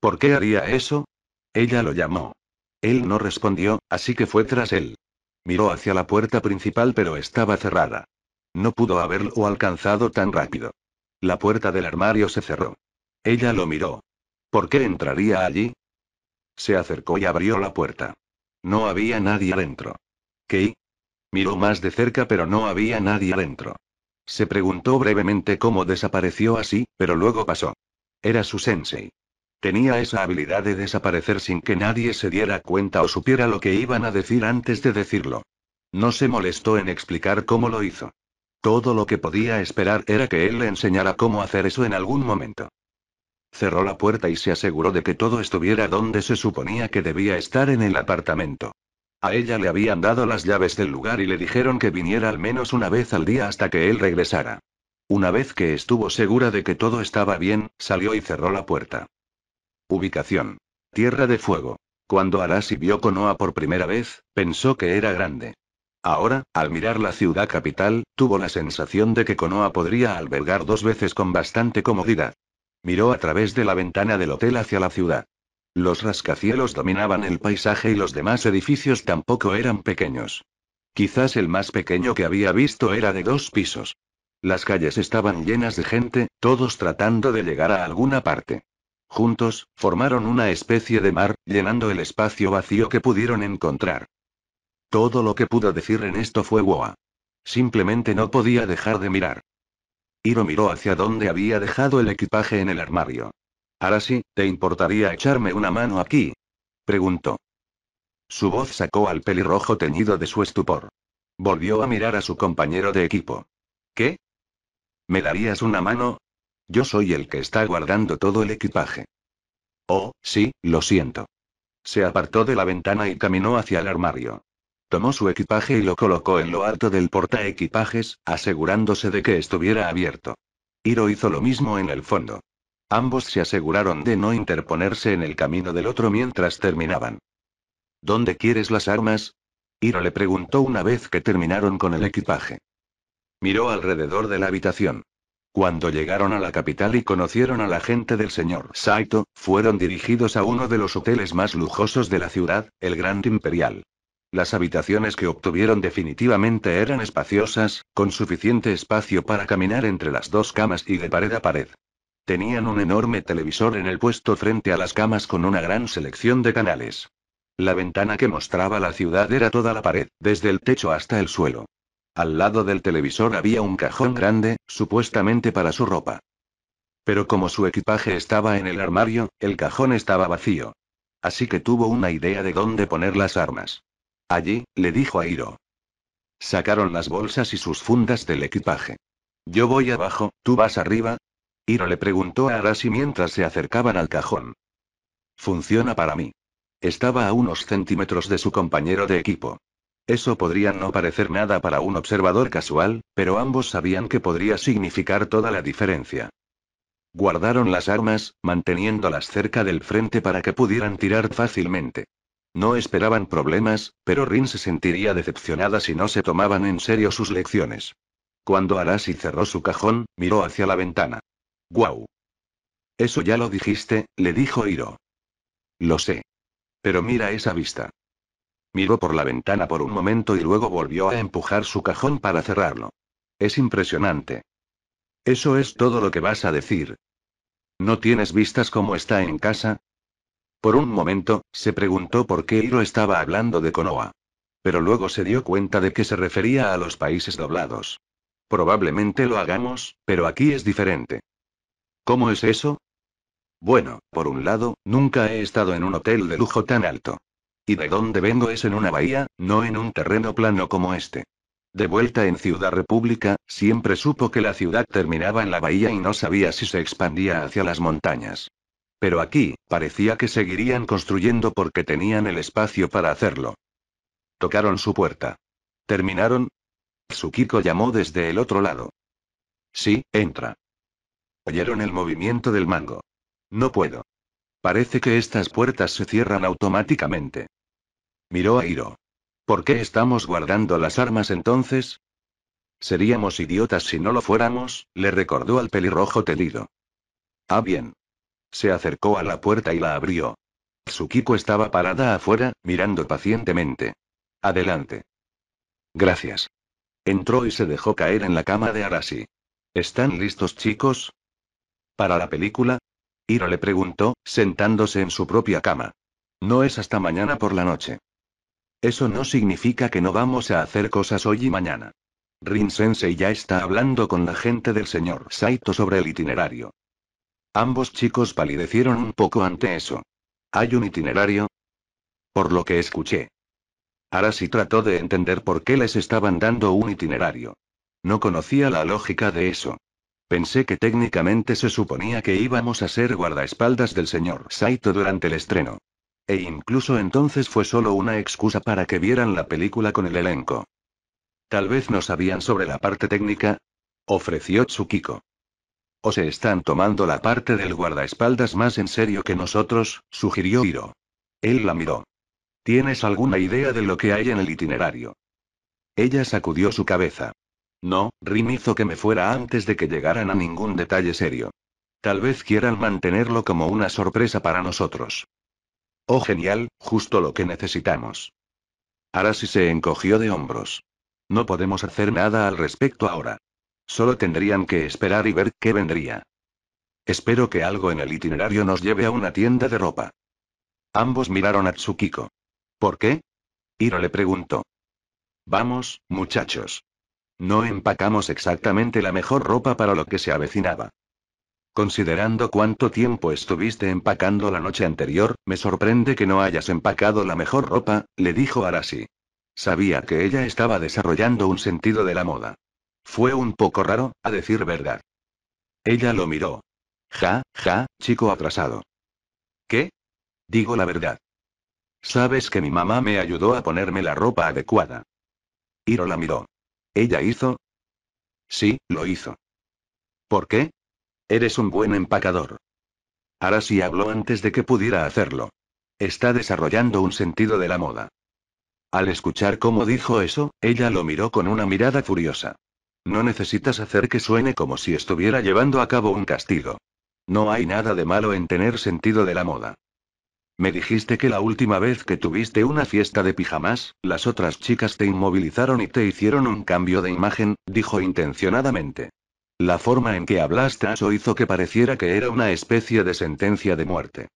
¿Por qué haría eso? Ella lo llamó. Él no respondió, así que fue tras él. Miró hacia la puerta principal pero estaba cerrada. No pudo haberlo alcanzado tan rápido. La puerta del armario se cerró. Ella lo miró. ¿Por qué entraría allí? Se acercó y abrió la puerta. No había nadie adentro. ¿Qué? Miró más de cerca pero no había nadie adentro. Se preguntó brevemente cómo desapareció así, pero luego pasó. Era su sensei. Tenía esa habilidad de desaparecer sin que nadie se diera cuenta o supiera lo que iban a decir antes de decirlo. No se molestó en explicar cómo lo hizo. Todo lo que podía esperar era que él le enseñara cómo hacer eso en algún momento. Cerró la puerta y se aseguró de que todo estuviera donde se suponía que debía estar en el apartamento. A ella le habían dado las llaves del lugar y le dijeron que viniera al menos una vez al día hasta que él regresara. Una vez que estuvo segura de que todo estaba bien, salió y cerró la puerta. Ubicación. Tierra de Fuego. Cuando Arasi vio Konoha por primera vez, pensó que era grande. Ahora, al mirar la ciudad capital, tuvo la sensación de que Konoha podría albergar dos veces con bastante comodidad. Miró a través de la ventana del hotel hacia la ciudad. Los rascacielos dominaban el paisaje y los demás edificios tampoco eran pequeños. Quizás el más pequeño que había visto era de dos pisos. Las calles estaban llenas de gente, todos tratando de llegar a alguna parte. Juntos, formaron una especie de mar, llenando el espacio vacío que pudieron encontrar. Todo lo que pudo decir en esto fue Woa. Simplemente no podía dejar de mirar. Hiro miró hacia donde había dejado el equipaje en el armario. Ahora sí, ¿te importaría echarme una mano aquí? preguntó. Su voz sacó al pelirrojo teñido de su estupor. Volvió a mirar a su compañero de equipo. ¿Qué? ¿Me darías una mano? Yo soy el que está guardando todo el equipaje. Oh, sí, lo siento. Se apartó de la ventana y caminó hacia el armario. Tomó su equipaje y lo colocó en lo alto del porta equipajes, asegurándose de que estuviera abierto. Hiro hizo lo mismo en el fondo. Ambos se aseguraron de no interponerse en el camino del otro mientras terminaban. ¿Dónde quieres las armas? Hiro le preguntó una vez que terminaron con el equipaje. Miró alrededor de la habitación. Cuando llegaron a la capital y conocieron a la gente del señor Saito, fueron dirigidos a uno de los hoteles más lujosos de la ciudad, el Grand Imperial. Las habitaciones que obtuvieron definitivamente eran espaciosas, con suficiente espacio para caminar entre las dos camas y de pared a pared. Tenían un enorme televisor en el puesto frente a las camas con una gran selección de canales. La ventana que mostraba la ciudad era toda la pared, desde el techo hasta el suelo. Al lado del televisor había un cajón grande, supuestamente para su ropa. Pero como su equipaje estaba en el armario, el cajón estaba vacío. Así que tuvo una idea de dónde poner las armas. Allí, le dijo a Hiro. Sacaron las bolsas y sus fundas del equipaje. Yo voy abajo, tú vas arriba. Hiro le preguntó a Arasi mientras se acercaban al cajón. Funciona para mí. Estaba a unos centímetros de su compañero de equipo. Eso podría no parecer nada para un observador casual, pero ambos sabían que podría significar toda la diferencia. Guardaron las armas, manteniéndolas cerca del frente para que pudieran tirar fácilmente. No esperaban problemas, pero Rin se sentiría decepcionada si no se tomaban en serio sus lecciones. Cuando Arashi cerró su cajón, miró hacia la ventana. ¡Guau! Eso ya lo dijiste, le dijo Hiro. Lo sé. Pero mira esa vista. Miró por la ventana por un momento y luego volvió a empujar su cajón para cerrarlo. Es impresionante. Eso es todo lo que vas a decir. ¿No tienes vistas cómo está en casa? Por un momento, se preguntó por qué Hiro estaba hablando de Konoha. Pero luego se dio cuenta de que se refería a los países doblados. Probablemente lo hagamos, pero aquí es diferente. ¿Cómo es eso? Bueno, por un lado, nunca he estado en un hotel de lujo tan alto. Y de dónde vengo es en una bahía, no en un terreno plano como este. De vuelta en Ciudad República, siempre supo que la ciudad terminaba en la bahía y no sabía si se expandía hacia las montañas. Pero aquí, parecía que seguirían construyendo porque tenían el espacio para hacerlo. Tocaron su puerta. ¿Terminaron? Tsukiko llamó desde el otro lado. Sí, entra. Oyeron el movimiento del mango. No puedo. Parece que estas puertas se cierran automáticamente. Miró a Hiro. ¿Por qué estamos guardando las armas entonces? Seríamos idiotas si no lo fuéramos, le recordó al pelirrojo telido. Ah, bien. Se acercó a la puerta y la abrió. Tsukiko estaba parada afuera, mirando pacientemente. Adelante. Gracias. Entró y se dejó caer en la cama de Arashi. ¿Están listos, chicos? ¿Para la película? Hiro le preguntó, sentándose en su propia cama. No es hasta mañana por la noche. Eso no significa que no vamos a hacer cosas hoy y mañana. Rin-sensei ya está hablando con la gente del señor Saito sobre el itinerario. Ambos chicos palidecieron un poco ante eso. ¿Hay un itinerario? Por lo que escuché. sí trató de entender por qué les estaban dando un itinerario. No conocía la lógica de eso. Pensé que técnicamente se suponía que íbamos a ser guardaespaldas del señor Saito durante el estreno. E incluso entonces fue solo una excusa para que vieran la película con el elenco. Tal vez no sabían sobre la parte técnica, ofreció Tsukiko. O se están tomando la parte del guardaespaldas más en serio que nosotros, sugirió Hiro. Él la miró. ¿Tienes alguna idea de lo que hay en el itinerario? Ella sacudió su cabeza. No, Rin hizo que me fuera antes de que llegaran a ningún detalle serio. Tal vez quieran mantenerlo como una sorpresa para nosotros. Oh genial, justo lo que necesitamos. Arasi se encogió de hombros. No podemos hacer nada al respecto ahora. Solo tendrían que esperar y ver qué vendría. Espero que algo en el itinerario nos lleve a una tienda de ropa. Ambos miraron a Tsukiko. ¿Por qué? Hiro le preguntó. Vamos, muchachos. No empacamos exactamente la mejor ropa para lo que se avecinaba. Considerando cuánto tiempo estuviste empacando la noche anterior, me sorprende que no hayas empacado la mejor ropa, le dijo Arasi. Sabía que ella estaba desarrollando un sentido de la moda. Fue un poco raro, a decir verdad. Ella lo miró. Ja, ja, chico atrasado. ¿Qué? Digo la verdad. Sabes que mi mamá me ayudó a ponerme la ropa adecuada. Hiro la miró. ¿Ella hizo? Sí, lo hizo. ¿Por qué? Eres un buen empacador. sí habló antes de que pudiera hacerlo. Está desarrollando un sentido de la moda. Al escuchar cómo dijo eso, ella lo miró con una mirada furiosa. No necesitas hacer que suene como si estuviera llevando a cabo un castigo. No hay nada de malo en tener sentido de la moda. Me dijiste que la última vez que tuviste una fiesta de pijamas, las otras chicas te inmovilizaron y te hicieron un cambio de imagen, dijo intencionadamente. La forma en que hablaste eso hizo que pareciera que era una especie de sentencia de muerte.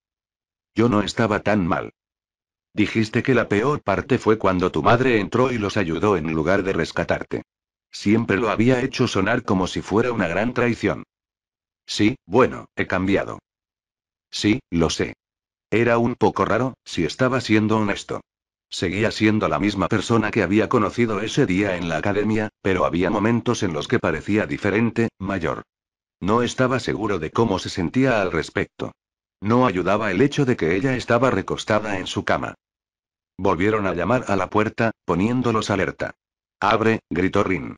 Yo no estaba tan mal. Dijiste que la peor parte fue cuando tu madre entró y los ayudó en lugar de rescatarte. Siempre lo había hecho sonar como si fuera una gran traición. Sí, bueno, he cambiado. Sí, lo sé. Era un poco raro, si estaba siendo honesto. Seguía siendo la misma persona que había conocido ese día en la academia, pero había momentos en los que parecía diferente, mayor. No estaba seguro de cómo se sentía al respecto. No ayudaba el hecho de que ella estaba recostada en su cama. Volvieron a llamar a la puerta, poniéndolos alerta. Abre, gritó Rin.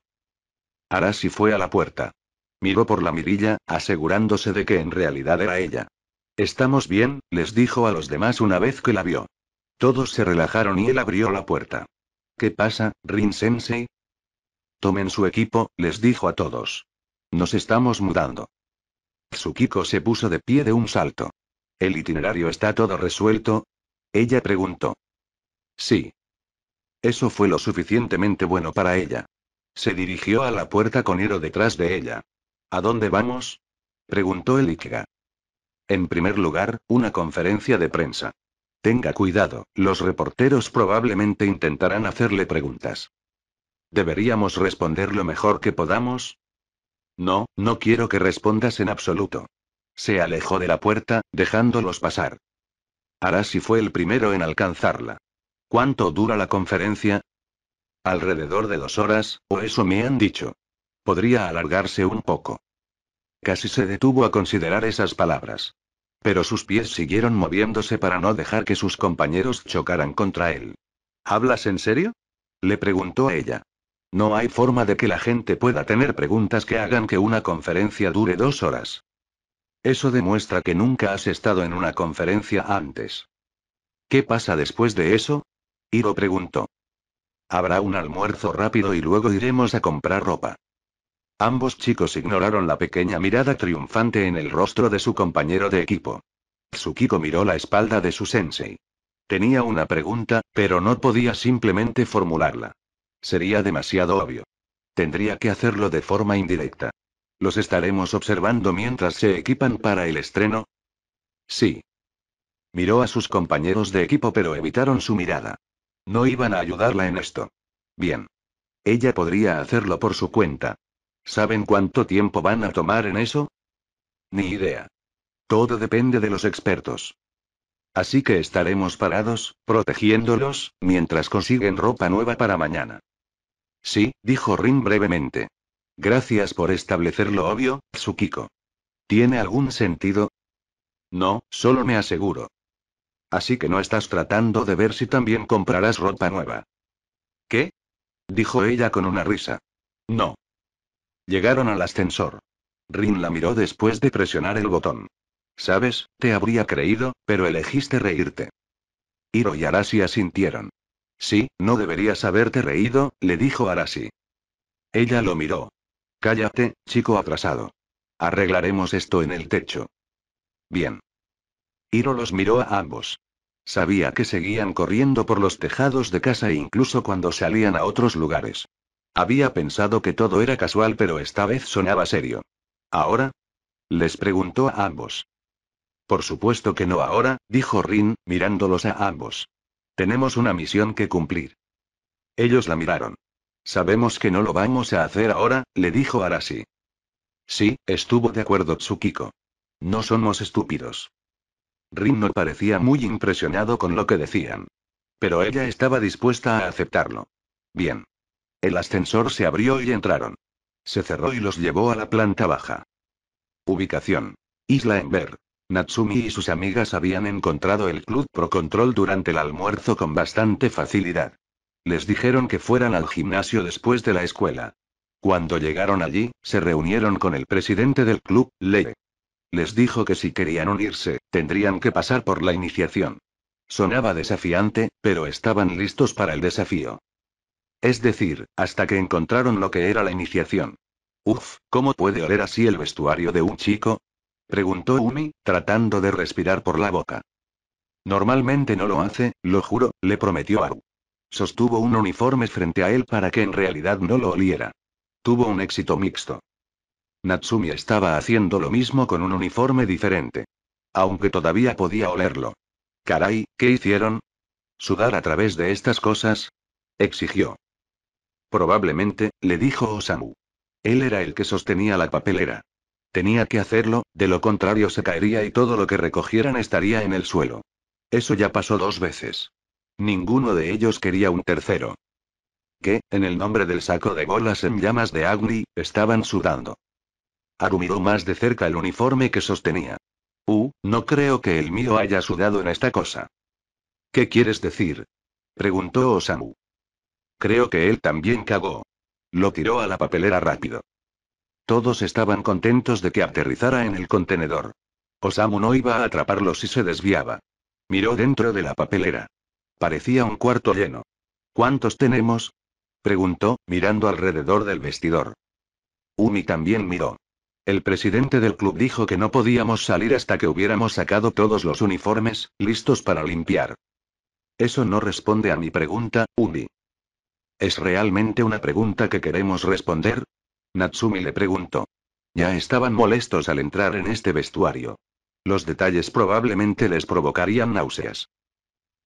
Arasi fue a la puerta. Miró por la mirilla, asegurándose de que en realidad era ella. Estamos bien, les dijo a los demás una vez que la vio. Todos se relajaron y él abrió la puerta. ¿Qué pasa, Rin-sensei? Tomen su equipo, les dijo a todos. Nos estamos mudando. Tsukiko se puso de pie de un salto. ¿El itinerario está todo resuelto? Ella preguntó. Sí. Eso fue lo suficientemente bueno para ella. Se dirigió a la puerta con Hiro detrás de ella. ¿A dónde vamos? preguntó el Ikiga. En primer lugar, una conferencia de prensa. Tenga cuidado, los reporteros probablemente intentarán hacerle preguntas. ¿Deberíamos responder lo mejor que podamos? No, no quiero que respondas en absoluto. Se alejó de la puerta, dejándolos pasar. Hará si fue el primero en alcanzarla. ¿Cuánto dura la conferencia? Alrededor de dos horas, o eso me han dicho. Podría alargarse un poco. Casi se detuvo a considerar esas palabras. Pero sus pies siguieron moviéndose para no dejar que sus compañeros chocaran contra él. ¿Hablas en serio? le preguntó a ella. No hay forma de que la gente pueda tener preguntas que hagan que una conferencia dure dos horas. Eso demuestra que nunca has estado en una conferencia antes. ¿Qué pasa después de eso? Iro preguntó. Habrá un almuerzo rápido y luego iremos a comprar ropa. Ambos chicos ignoraron la pequeña mirada triunfante en el rostro de su compañero de equipo. Tsukiko miró la espalda de su sensei. Tenía una pregunta, pero no podía simplemente formularla. Sería demasiado obvio. Tendría que hacerlo de forma indirecta. ¿Los estaremos observando mientras se equipan para el estreno? Sí. Miró a sus compañeros de equipo pero evitaron su mirada. No iban a ayudarla en esto. Bien. Ella podría hacerlo por su cuenta. ¿Saben cuánto tiempo van a tomar en eso? Ni idea. Todo depende de los expertos. Así que estaremos parados, protegiéndolos, mientras consiguen ropa nueva para mañana. Sí, dijo Rin brevemente. Gracias por establecer lo obvio, Tsukiko. ¿Tiene algún sentido? No, solo me aseguro. Así que no estás tratando de ver si también comprarás ropa nueva. ¿Qué? dijo ella con una risa. No. Llegaron al ascensor. Rin la miró después de presionar el botón. Sabes, te habría creído, pero elegiste reírte. Hiro y Arasi asintieron. Sí, no deberías haberte reído, le dijo Arasi. Ella lo miró. Cállate, chico atrasado. Arreglaremos esto en el techo. Bien. Hiro los miró a ambos. Sabía que seguían corriendo por los tejados de casa e incluso cuando salían a otros lugares. Había pensado que todo era casual, pero esta vez sonaba serio. ¿Ahora? Les preguntó a ambos. Por supuesto que no ahora, dijo Rin, mirándolos a ambos. Tenemos una misión que cumplir. Ellos la miraron. Sabemos que no lo vamos a hacer ahora, le dijo Arasi. Sí, estuvo de acuerdo Tsukiko. No somos estúpidos. Rin no parecía muy impresionado con lo que decían. Pero ella estaba dispuesta a aceptarlo. Bien. El ascensor se abrió y entraron. Se cerró y los llevó a la planta baja. Ubicación. Isla Enver. Natsumi y sus amigas habían encontrado el club Pro Control durante el almuerzo con bastante facilidad. Les dijeron que fueran al gimnasio después de la escuela. Cuando llegaron allí, se reunieron con el presidente del club, ley Les dijo que si querían unirse, tendrían que pasar por la iniciación. Sonaba desafiante, pero estaban listos para el desafío. Es decir, hasta que encontraron lo que era la iniciación. Uf, ¿cómo puede oler así el vestuario de un chico? preguntó Umi, tratando de respirar por la boca. Normalmente no lo hace, lo juro, le prometió Aru. Sostuvo un uniforme frente a él para que en realidad no lo oliera. Tuvo un éxito mixto. Natsumi estaba haciendo lo mismo con un uniforme diferente. Aunque todavía podía olerlo. Caray, ¿qué hicieron? ¿Sudar a través de estas cosas? exigió. Probablemente, le dijo Osamu. Él era el que sostenía la papelera. Tenía que hacerlo, de lo contrario se caería y todo lo que recogieran estaría en el suelo. Eso ya pasó dos veces. Ninguno de ellos quería un tercero. Que, en el nombre del saco de bolas en llamas de Agni, estaban sudando. Arumiró más de cerca el uniforme que sostenía. Uh, no creo que el mío haya sudado en esta cosa. ¿Qué quieres decir? preguntó Osamu. Creo que él también cagó. Lo tiró a la papelera rápido. Todos estaban contentos de que aterrizara en el contenedor. Osamu no iba a atraparlo si se desviaba. Miró dentro de la papelera. Parecía un cuarto lleno. ¿Cuántos tenemos? preguntó, mirando alrededor del vestidor. Umi también miró. El presidente del club dijo que no podíamos salir hasta que hubiéramos sacado todos los uniformes, listos para limpiar. Eso no responde a mi pregunta, Umi. ¿Es realmente una pregunta que queremos responder? Natsumi le preguntó. Ya estaban molestos al entrar en este vestuario. Los detalles probablemente les provocarían náuseas.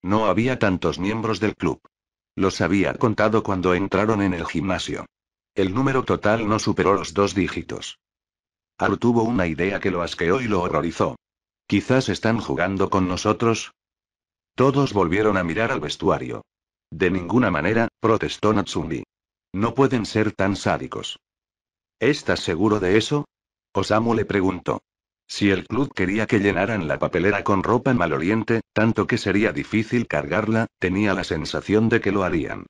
No había tantos miembros del club. Los había contado cuando entraron en el gimnasio. El número total no superó los dos dígitos. Aru tuvo una idea que lo asqueó y lo horrorizó. Quizás están jugando con nosotros. Todos volvieron a mirar al vestuario. De ninguna manera, protestó Natsumi. No pueden ser tan sádicos. ¿Estás seguro de eso? Osamu le preguntó. Si el club quería que llenaran la papelera con ropa maloliente, tanto que sería difícil cargarla, tenía la sensación de que lo harían.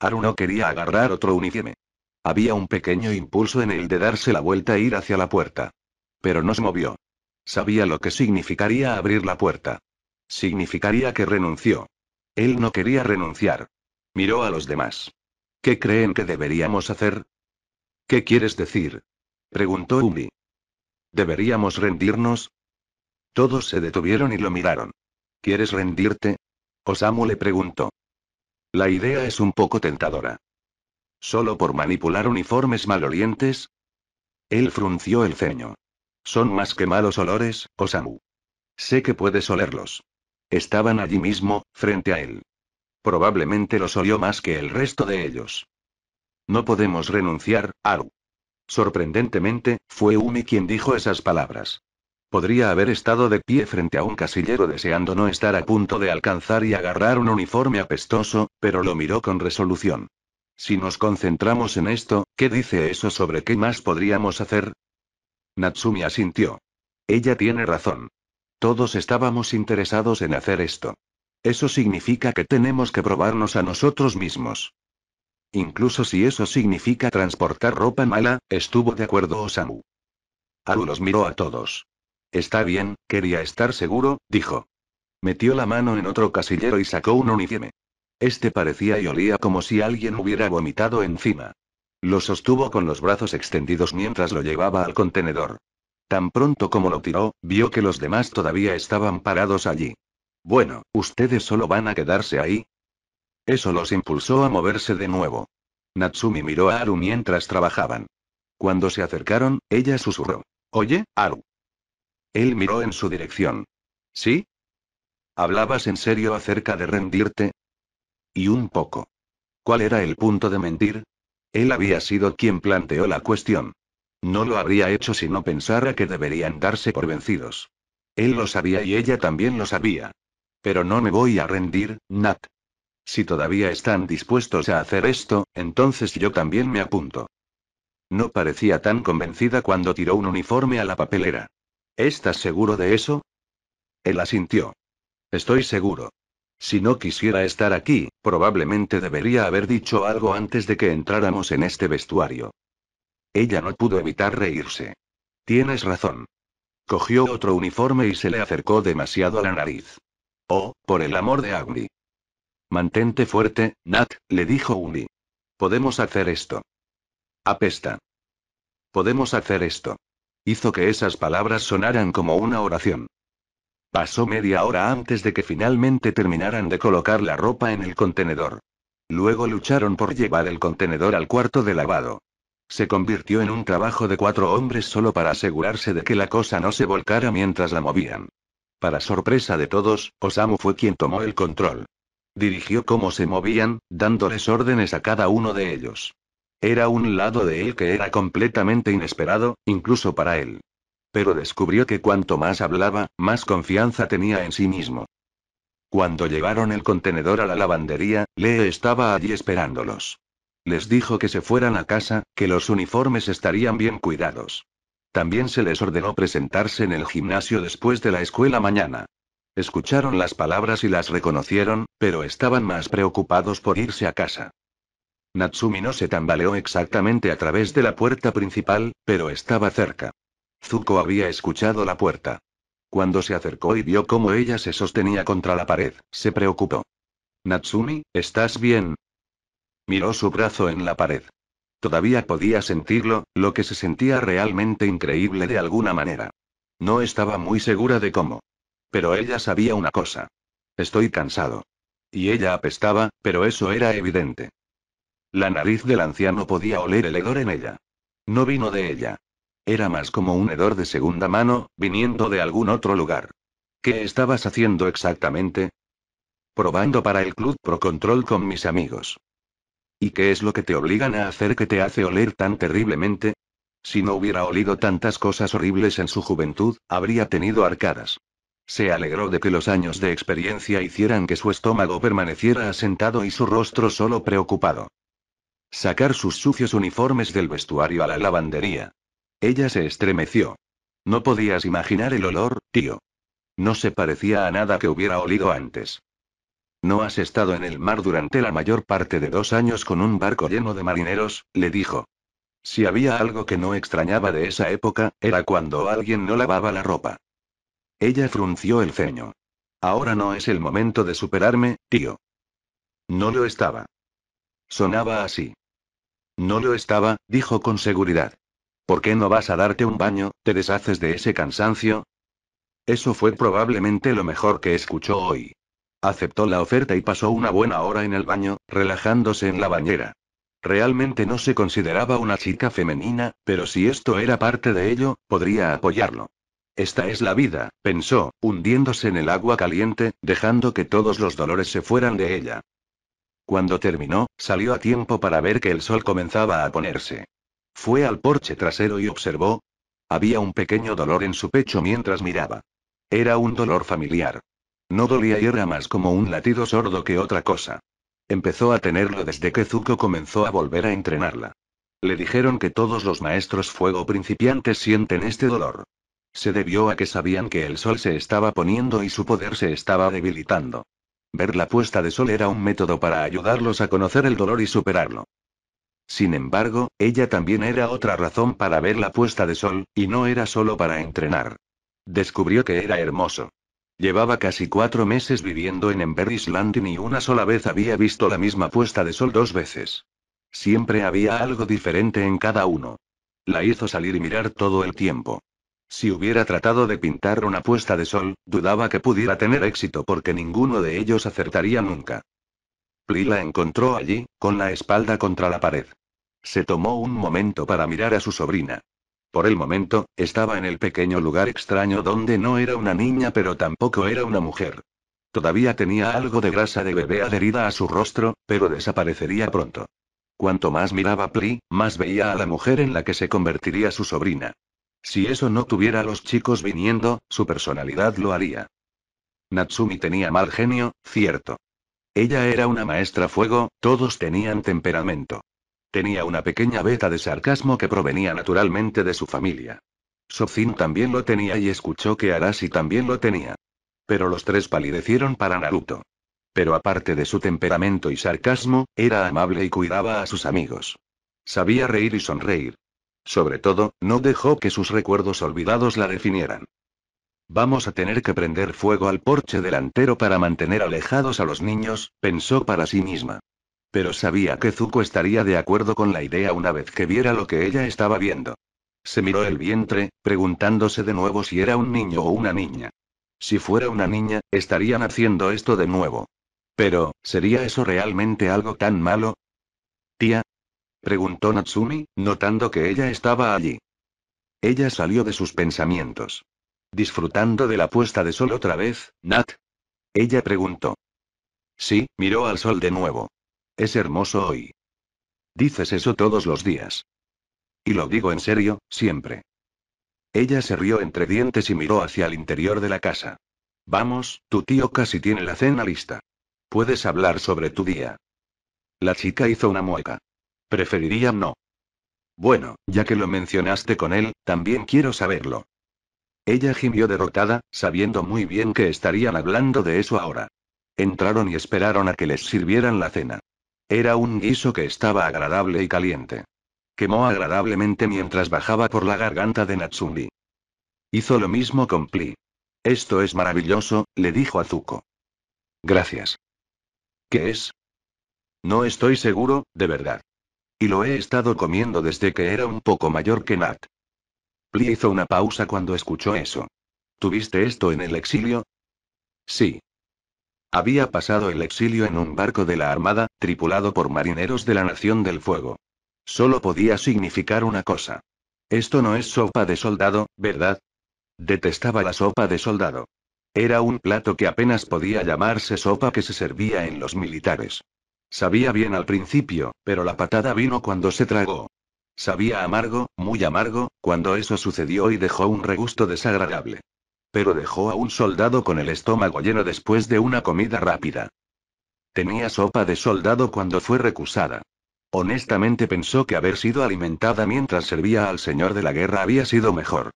Haru no quería agarrar otro uniforme. Había un pequeño impulso en él de darse la vuelta e ir hacia la puerta. Pero no se movió. Sabía lo que significaría abrir la puerta. Significaría que renunció. Él no quería renunciar. Miró a los demás. ¿Qué creen que deberíamos hacer? ¿Qué quieres decir? preguntó Umi. ¿Deberíamos rendirnos? Todos se detuvieron y lo miraron. ¿Quieres rendirte? Osamu le preguntó. La idea es un poco tentadora. ¿Solo por manipular uniformes malolientes? Él frunció el ceño. Son más que malos olores, Osamu. Sé que puedes olerlos. Estaban allí mismo, frente a él. Probablemente los olió más que el resto de ellos. No podemos renunciar, Aru. Sorprendentemente, fue Umi quien dijo esas palabras. Podría haber estado de pie frente a un casillero deseando no estar a punto de alcanzar y agarrar un uniforme apestoso, pero lo miró con resolución. Si nos concentramos en esto, ¿qué dice eso sobre qué más podríamos hacer? Natsumi asintió. Ella tiene razón. Todos estábamos interesados en hacer esto. Eso significa que tenemos que probarnos a nosotros mismos. Incluso si eso significa transportar ropa mala, estuvo de acuerdo Osamu. Aru los miró a todos. Está bien, quería estar seguro, dijo. Metió la mano en otro casillero y sacó un uniforme. Este parecía y olía como si alguien hubiera vomitado encima. Lo sostuvo con los brazos extendidos mientras lo llevaba al contenedor. Tan pronto como lo tiró, vio que los demás todavía estaban parados allí. Bueno, ¿ustedes solo van a quedarse ahí? Eso los impulsó a moverse de nuevo. Natsumi miró a Aru mientras trabajaban. Cuando se acercaron, ella susurró. Oye, Aru. Él miró en su dirección. ¿Sí? ¿Hablabas en serio acerca de rendirte? Y un poco. ¿Cuál era el punto de mentir? Él había sido quien planteó la cuestión. No lo habría hecho si no pensara que deberían darse por vencidos. Él lo sabía y ella también lo sabía. Pero no me voy a rendir, Nat. Si todavía están dispuestos a hacer esto, entonces yo también me apunto. No parecía tan convencida cuando tiró un uniforme a la papelera. ¿Estás seguro de eso? Él asintió. Estoy seguro. Si no quisiera estar aquí, probablemente debería haber dicho algo antes de que entráramos en este vestuario. Ella no pudo evitar reírse. Tienes razón. Cogió otro uniforme y se le acercó demasiado a la nariz. Oh, por el amor de Agni. Mantente fuerte, Nat, le dijo Uni. Podemos hacer esto. Apesta. Podemos hacer esto. Hizo que esas palabras sonaran como una oración. Pasó media hora antes de que finalmente terminaran de colocar la ropa en el contenedor. Luego lucharon por llevar el contenedor al cuarto de lavado. Se convirtió en un trabajo de cuatro hombres solo para asegurarse de que la cosa no se volcara mientras la movían. Para sorpresa de todos, Osamu fue quien tomó el control. Dirigió cómo se movían, dándoles órdenes a cada uno de ellos. Era un lado de él que era completamente inesperado, incluso para él. Pero descubrió que cuanto más hablaba, más confianza tenía en sí mismo. Cuando llevaron el contenedor a la lavandería, Lee estaba allí esperándolos. Les dijo que se fueran a casa, que los uniformes estarían bien cuidados. También se les ordenó presentarse en el gimnasio después de la escuela mañana. Escucharon las palabras y las reconocieron, pero estaban más preocupados por irse a casa. Natsumi no se tambaleó exactamente a través de la puerta principal, pero estaba cerca. Zuko había escuchado la puerta. Cuando se acercó y vio cómo ella se sostenía contra la pared, se preocupó. Natsumi, ¿estás bien? Miró su brazo en la pared. Todavía podía sentirlo, lo que se sentía realmente increíble de alguna manera. No estaba muy segura de cómo. Pero ella sabía una cosa. Estoy cansado. Y ella apestaba, pero eso era evidente. La nariz del anciano podía oler el hedor en ella. No vino de ella. Era más como un hedor de segunda mano, viniendo de algún otro lugar. ¿Qué estabas haciendo exactamente? Probando para el Club Pro Control con mis amigos. ¿Y qué es lo que te obligan a hacer que te hace oler tan terriblemente? Si no hubiera olido tantas cosas horribles en su juventud, habría tenido arcadas. Se alegró de que los años de experiencia hicieran que su estómago permaneciera asentado y su rostro solo preocupado. Sacar sus sucios uniformes del vestuario a la lavandería. Ella se estremeció. No podías imaginar el olor, tío. No se parecía a nada que hubiera olido antes. No has estado en el mar durante la mayor parte de dos años con un barco lleno de marineros, le dijo. Si había algo que no extrañaba de esa época, era cuando alguien no lavaba la ropa. Ella frunció el ceño. Ahora no es el momento de superarme, tío. No lo estaba. Sonaba así. No lo estaba, dijo con seguridad. ¿Por qué no vas a darte un baño, te deshaces de ese cansancio? Eso fue probablemente lo mejor que escuchó hoy. Aceptó la oferta y pasó una buena hora en el baño, relajándose en la bañera. Realmente no se consideraba una chica femenina, pero si esto era parte de ello, podría apoyarlo. Esta es la vida, pensó, hundiéndose en el agua caliente, dejando que todos los dolores se fueran de ella. Cuando terminó, salió a tiempo para ver que el sol comenzaba a ponerse. Fue al porche trasero y observó. Había un pequeño dolor en su pecho mientras miraba. Era un dolor familiar. No dolía y era más como un latido sordo que otra cosa. Empezó a tenerlo desde que Zuko comenzó a volver a entrenarla. Le dijeron que todos los maestros fuego principiantes sienten este dolor. Se debió a que sabían que el sol se estaba poniendo y su poder se estaba debilitando. Ver la puesta de sol era un método para ayudarlos a conocer el dolor y superarlo. Sin embargo, ella también era otra razón para ver la puesta de sol, y no era solo para entrenar. Descubrió que era hermoso. Llevaba casi cuatro meses viviendo en Ember y ni una sola vez había visto la misma puesta de sol dos veces. Siempre había algo diferente en cada uno. La hizo salir y mirar todo el tiempo. Si hubiera tratado de pintar una puesta de sol, dudaba que pudiera tener éxito porque ninguno de ellos acertaría nunca. Pli la encontró allí, con la espalda contra la pared. Se tomó un momento para mirar a su sobrina. Por el momento, estaba en el pequeño lugar extraño donde no era una niña pero tampoco era una mujer. Todavía tenía algo de grasa de bebé adherida a su rostro, pero desaparecería pronto. Cuanto más miraba Pli, más veía a la mujer en la que se convertiría su sobrina. Si eso no tuviera a los chicos viniendo, su personalidad lo haría. Natsumi tenía mal genio, cierto. Ella era una maestra fuego, todos tenían temperamento. Tenía una pequeña veta de sarcasmo que provenía naturalmente de su familia. Sozin también lo tenía y escuchó que Arashi también lo tenía. Pero los tres palidecieron para Naruto. Pero aparte de su temperamento y sarcasmo, era amable y cuidaba a sus amigos. Sabía reír y sonreír. Sobre todo, no dejó que sus recuerdos olvidados la definieran. Vamos a tener que prender fuego al porche delantero para mantener alejados a los niños, pensó para sí misma. Pero sabía que Zuko estaría de acuerdo con la idea una vez que viera lo que ella estaba viendo. Se miró el vientre, preguntándose de nuevo si era un niño o una niña. Si fuera una niña, estarían haciendo esto de nuevo. Pero, ¿sería eso realmente algo tan malo? Tía, preguntó Natsumi, notando que ella estaba allí. Ella salió de sus pensamientos. Disfrutando de la puesta de sol otra vez, Nat. Ella preguntó. Sí, miró al sol de nuevo. Es hermoso hoy. Dices eso todos los días. Y lo digo en serio, siempre. Ella se rió entre dientes y miró hacia el interior de la casa. Vamos, tu tío casi tiene la cena lista. Puedes hablar sobre tu día. La chica hizo una mueca. Preferiría no. Bueno, ya que lo mencionaste con él, también quiero saberlo. Ella gimió derrotada, sabiendo muy bien que estarían hablando de eso ahora. Entraron y esperaron a que les sirvieran la cena. Era un guiso que estaba agradable y caliente. Quemó agradablemente mientras bajaba por la garganta de Natsumi. Hizo lo mismo con Pli. Esto es maravilloso, le dijo a Zuko. Gracias. ¿Qué es? No estoy seguro, de verdad. Y lo he estado comiendo desde que era un poco mayor que Nat. Pli hizo una pausa cuando escuchó eso. ¿Tuviste esto en el exilio? Sí. Había pasado el exilio en un barco de la Armada, tripulado por marineros de la Nación del Fuego. Solo podía significar una cosa. Esto no es sopa de soldado, ¿verdad? Detestaba la sopa de soldado. Era un plato que apenas podía llamarse sopa que se servía en los militares. Sabía bien al principio, pero la patada vino cuando se tragó. Sabía amargo, muy amargo, cuando eso sucedió y dejó un regusto desagradable. Pero dejó a un soldado con el estómago lleno después de una comida rápida. Tenía sopa de soldado cuando fue recusada. Honestamente pensó que haber sido alimentada mientras servía al señor de la guerra había sido mejor.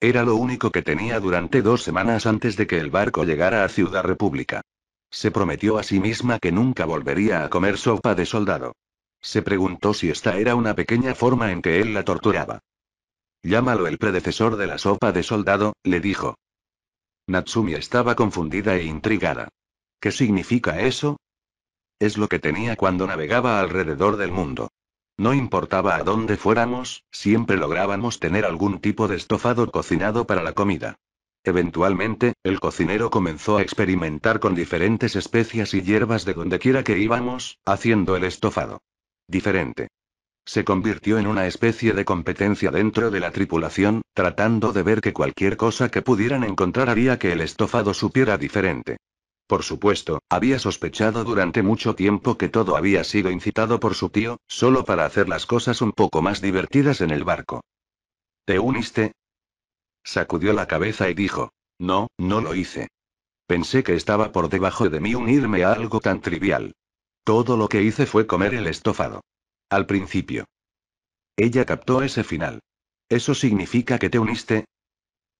Era lo único que tenía durante dos semanas antes de que el barco llegara a Ciudad República. Se prometió a sí misma que nunca volvería a comer sopa de soldado. Se preguntó si esta era una pequeña forma en que él la torturaba. Llámalo el predecesor de la sopa de soldado, le dijo. Natsumi estaba confundida e intrigada. ¿Qué significa eso? Es lo que tenía cuando navegaba alrededor del mundo. No importaba a dónde fuéramos, siempre lográbamos tener algún tipo de estofado cocinado para la comida. Eventualmente, el cocinero comenzó a experimentar con diferentes especias y hierbas de dondequiera que íbamos, haciendo el estofado. Diferente se convirtió en una especie de competencia dentro de la tripulación, tratando de ver que cualquier cosa que pudieran encontrar haría que el estofado supiera diferente. Por supuesto, había sospechado durante mucho tiempo que todo había sido incitado por su tío, solo para hacer las cosas un poco más divertidas en el barco. ¿Te uniste? Sacudió la cabeza y dijo, no, no lo hice. Pensé que estaba por debajo de mí unirme a algo tan trivial. Todo lo que hice fue comer el estofado. Al principio. Ella captó ese final. ¿Eso significa que te uniste?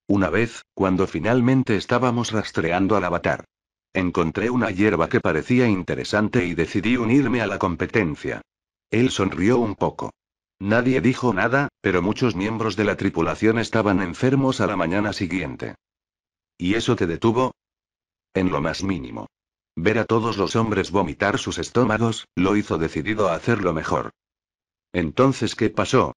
Una vez, cuando finalmente estábamos rastreando al avatar. Encontré una hierba que parecía interesante y decidí unirme a la competencia. Él sonrió un poco. Nadie dijo nada, pero muchos miembros de la tripulación estaban enfermos a la mañana siguiente. ¿Y eso te detuvo? En lo más mínimo. Ver a todos los hombres vomitar sus estómagos, lo hizo decidido a hacerlo mejor. Entonces, ¿qué pasó?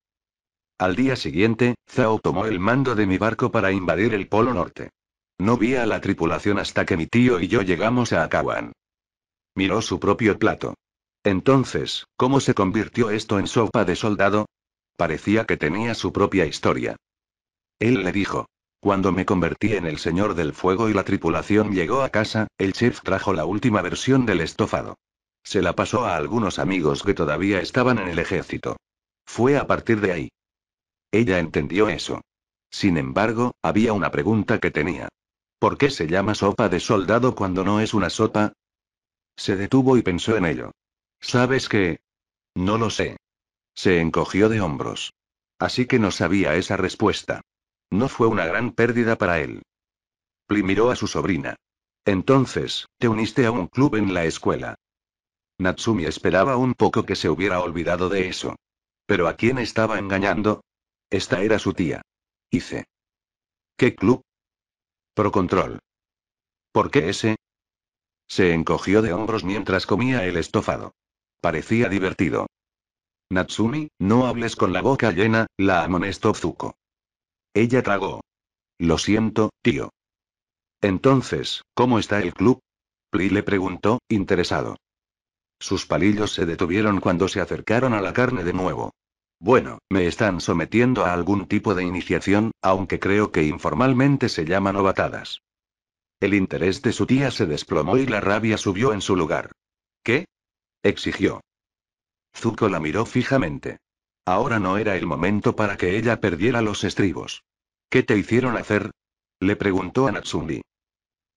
Al día siguiente, Zhao tomó el mando de mi barco para invadir el Polo Norte. No vi a la tripulación hasta que mi tío y yo llegamos a Akawan. Miró su propio plato. Entonces, ¿cómo se convirtió esto en sopa de soldado? Parecía que tenía su propia historia. Él le dijo, cuando me convertí en el señor del fuego y la tripulación llegó a casa, el chef trajo la última versión del estofado. Se la pasó a algunos amigos que todavía estaban en el ejército. Fue a partir de ahí. Ella entendió eso. Sin embargo, había una pregunta que tenía. ¿Por qué se llama sopa de soldado cuando no es una sopa? Se detuvo y pensó en ello. ¿Sabes qué? No lo sé. Se encogió de hombros. Así que no sabía esa respuesta. No fue una gran pérdida para él. Pli miró a su sobrina. Entonces, te uniste a un club en la escuela. Natsumi esperaba un poco que se hubiera olvidado de eso. Pero ¿a quién estaba engañando? Esta era su tía. Hice. ¿Qué club? Procontrol. ¿Por qué ese? Se encogió de hombros mientras comía el estofado. Parecía divertido. Natsumi, no hables con la boca llena, la amonestó Zuko. Ella tragó. Lo siento, tío. Entonces, ¿cómo está el club? Pli le preguntó, interesado. Sus palillos se detuvieron cuando se acercaron a la carne de nuevo. Bueno, me están sometiendo a algún tipo de iniciación, aunque creo que informalmente se llaman ovatadas. El interés de su tía se desplomó y la rabia subió en su lugar. ¿Qué? exigió. Zuko la miró fijamente. Ahora no era el momento para que ella perdiera los estribos. ¿Qué te hicieron hacer? Le preguntó a Natsumi.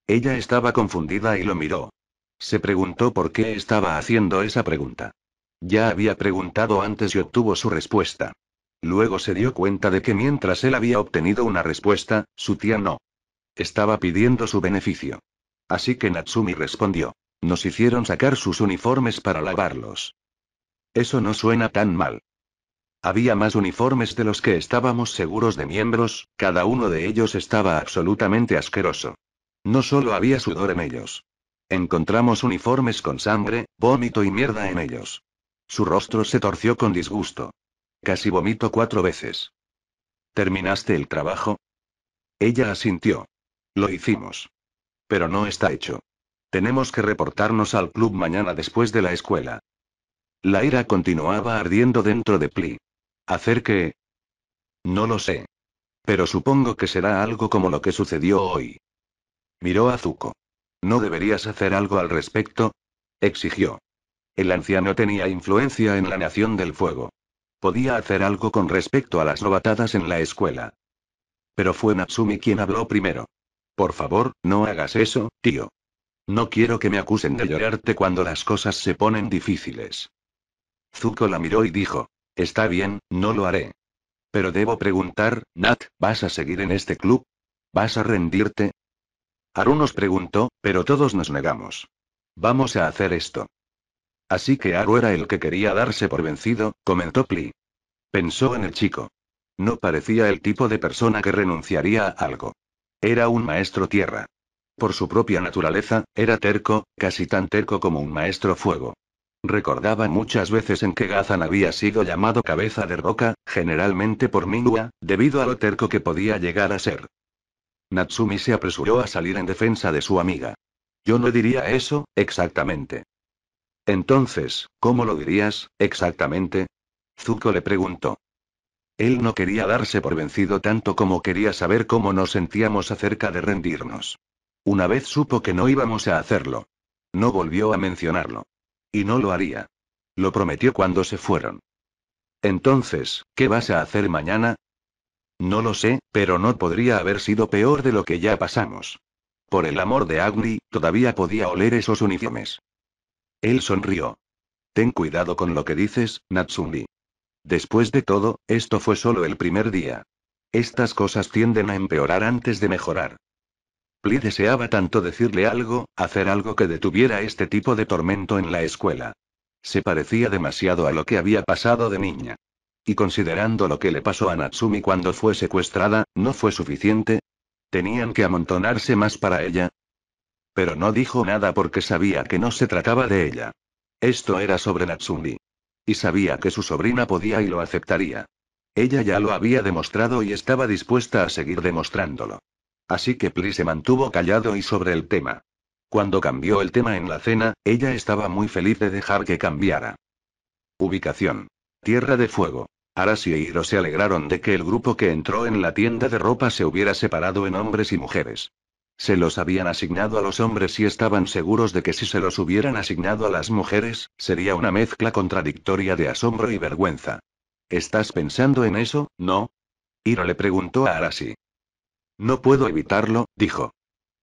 Ella estaba confundida y lo miró. Se preguntó por qué estaba haciendo esa pregunta. Ya había preguntado antes y obtuvo su respuesta. Luego se dio cuenta de que mientras él había obtenido una respuesta, su tía no. Estaba pidiendo su beneficio. Así que Natsumi respondió. Nos hicieron sacar sus uniformes para lavarlos. Eso no suena tan mal. Había más uniformes de los que estábamos seguros de miembros, cada uno de ellos estaba absolutamente asqueroso. No solo había sudor en ellos. Encontramos uniformes con sangre, vómito y mierda en ellos. Su rostro se torció con disgusto. Casi vomito cuatro veces. ¿Terminaste el trabajo? Ella asintió. Lo hicimos. Pero no está hecho. Tenemos que reportarnos al club mañana después de la escuela. La ira continuaba ardiendo dentro de Pli. ¿Hacer qué? No lo sé. Pero supongo que será algo como lo que sucedió hoy. Miró a Zuko. ¿No deberías hacer algo al respecto? exigió. El anciano tenía influencia en la Nación del Fuego. Podía hacer algo con respecto a las novatadas en la escuela. Pero fue Natsumi quien habló primero. Por favor, no hagas eso, tío. No quiero que me acusen de llorarte cuando las cosas se ponen difíciles. Zuko la miró y dijo. Está bien, no lo haré. Pero debo preguntar, Nat, ¿vas a seguir en este club? ¿Vas a rendirte? Haru nos preguntó, pero todos nos negamos. Vamos a hacer esto. Así que Haru era el que quería darse por vencido, comentó Pli. Pensó en el chico. No parecía el tipo de persona que renunciaría a algo. Era un maestro tierra. Por su propia naturaleza, era terco, casi tan terco como un maestro fuego. Recordaba muchas veces en que Gazan había sido llamado cabeza de roca, generalmente por Minua, debido a lo terco que podía llegar a ser. Natsumi se apresuró a salir en defensa de su amiga. Yo no diría eso, exactamente. Entonces, ¿cómo lo dirías, exactamente? Zuko le preguntó. Él no quería darse por vencido tanto como quería saber cómo nos sentíamos acerca de rendirnos. Una vez supo que no íbamos a hacerlo. No volvió a mencionarlo. Y no lo haría. Lo prometió cuando se fueron. Entonces, ¿qué vas a hacer mañana? No lo sé, pero no podría haber sido peor de lo que ya pasamos. Por el amor de Agni, todavía podía oler esos uniformes. Él sonrió. Ten cuidado con lo que dices, Natsumi. Después de todo, esto fue solo el primer día. Estas cosas tienden a empeorar antes de mejorar. Pli deseaba tanto decirle algo, hacer algo que detuviera este tipo de tormento en la escuela. Se parecía demasiado a lo que había pasado de niña. Y considerando lo que le pasó a Natsumi cuando fue secuestrada, ¿no fue suficiente? ¿Tenían que amontonarse más para ella? Pero no dijo nada porque sabía que no se trataba de ella. Esto era sobre Natsumi. Y sabía que su sobrina podía y lo aceptaría. Ella ya lo había demostrado y estaba dispuesta a seguir demostrándolo. Así que Pli se mantuvo callado y sobre el tema. Cuando cambió el tema en la cena, ella estaba muy feliz de dejar que cambiara. Ubicación. Tierra de Fuego. Arasi e Hiro se alegraron de que el grupo que entró en la tienda de ropa se hubiera separado en hombres y mujeres. Se los habían asignado a los hombres y estaban seguros de que si se los hubieran asignado a las mujeres, sería una mezcla contradictoria de asombro y vergüenza. ¿Estás pensando en eso, no? Hiro le preguntó a Arasi. No puedo evitarlo, dijo.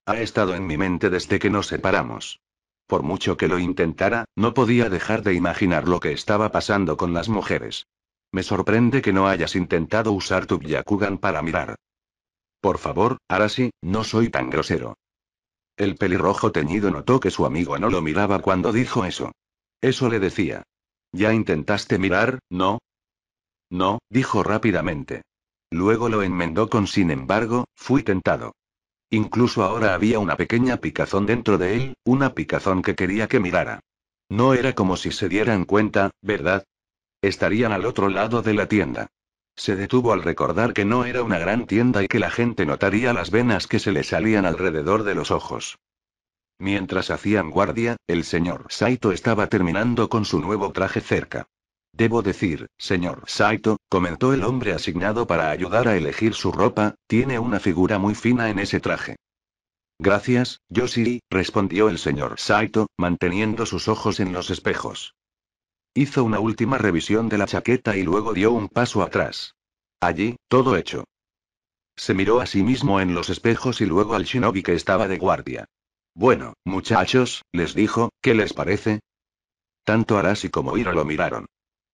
Ha estado en mi mente desde que nos separamos. Por mucho que lo intentara, no podía dejar de imaginar lo que estaba pasando con las mujeres. Me sorprende que no hayas intentado usar tu Yakugan para mirar. Por favor, sí, no soy tan grosero. El pelirrojo teñido notó que su amigo no lo miraba cuando dijo eso. Eso le decía. ¿Ya intentaste mirar, no? No, dijo rápidamente. Luego lo enmendó con sin embargo, fui tentado. Incluso ahora había una pequeña picazón dentro de él, una picazón que quería que mirara. No era como si se dieran cuenta, ¿verdad? Estarían al otro lado de la tienda. Se detuvo al recordar que no era una gran tienda y que la gente notaría las venas que se le salían alrededor de los ojos. Mientras hacían guardia, el señor Saito estaba terminando con su nuevo traje cerca. Debo decir, señor Saito, comentó el hombre asignado para ayudar a elegir su ropa, tiene una figura muy fina en ese traje. Gracias, yo sí, respondió el señor Saito, manteniendo sus ojos en los espejos. Hizo una última revisión de la chaqueta y luego dio un paso atrás. Allí, todo hecho. Se miró a sí mismo en los espejos y luego al shinobi que estaba de guardia. Bueno, muchachos, les dijo, ¿qué les parece? Tanto Arasi como Ira lo miraron.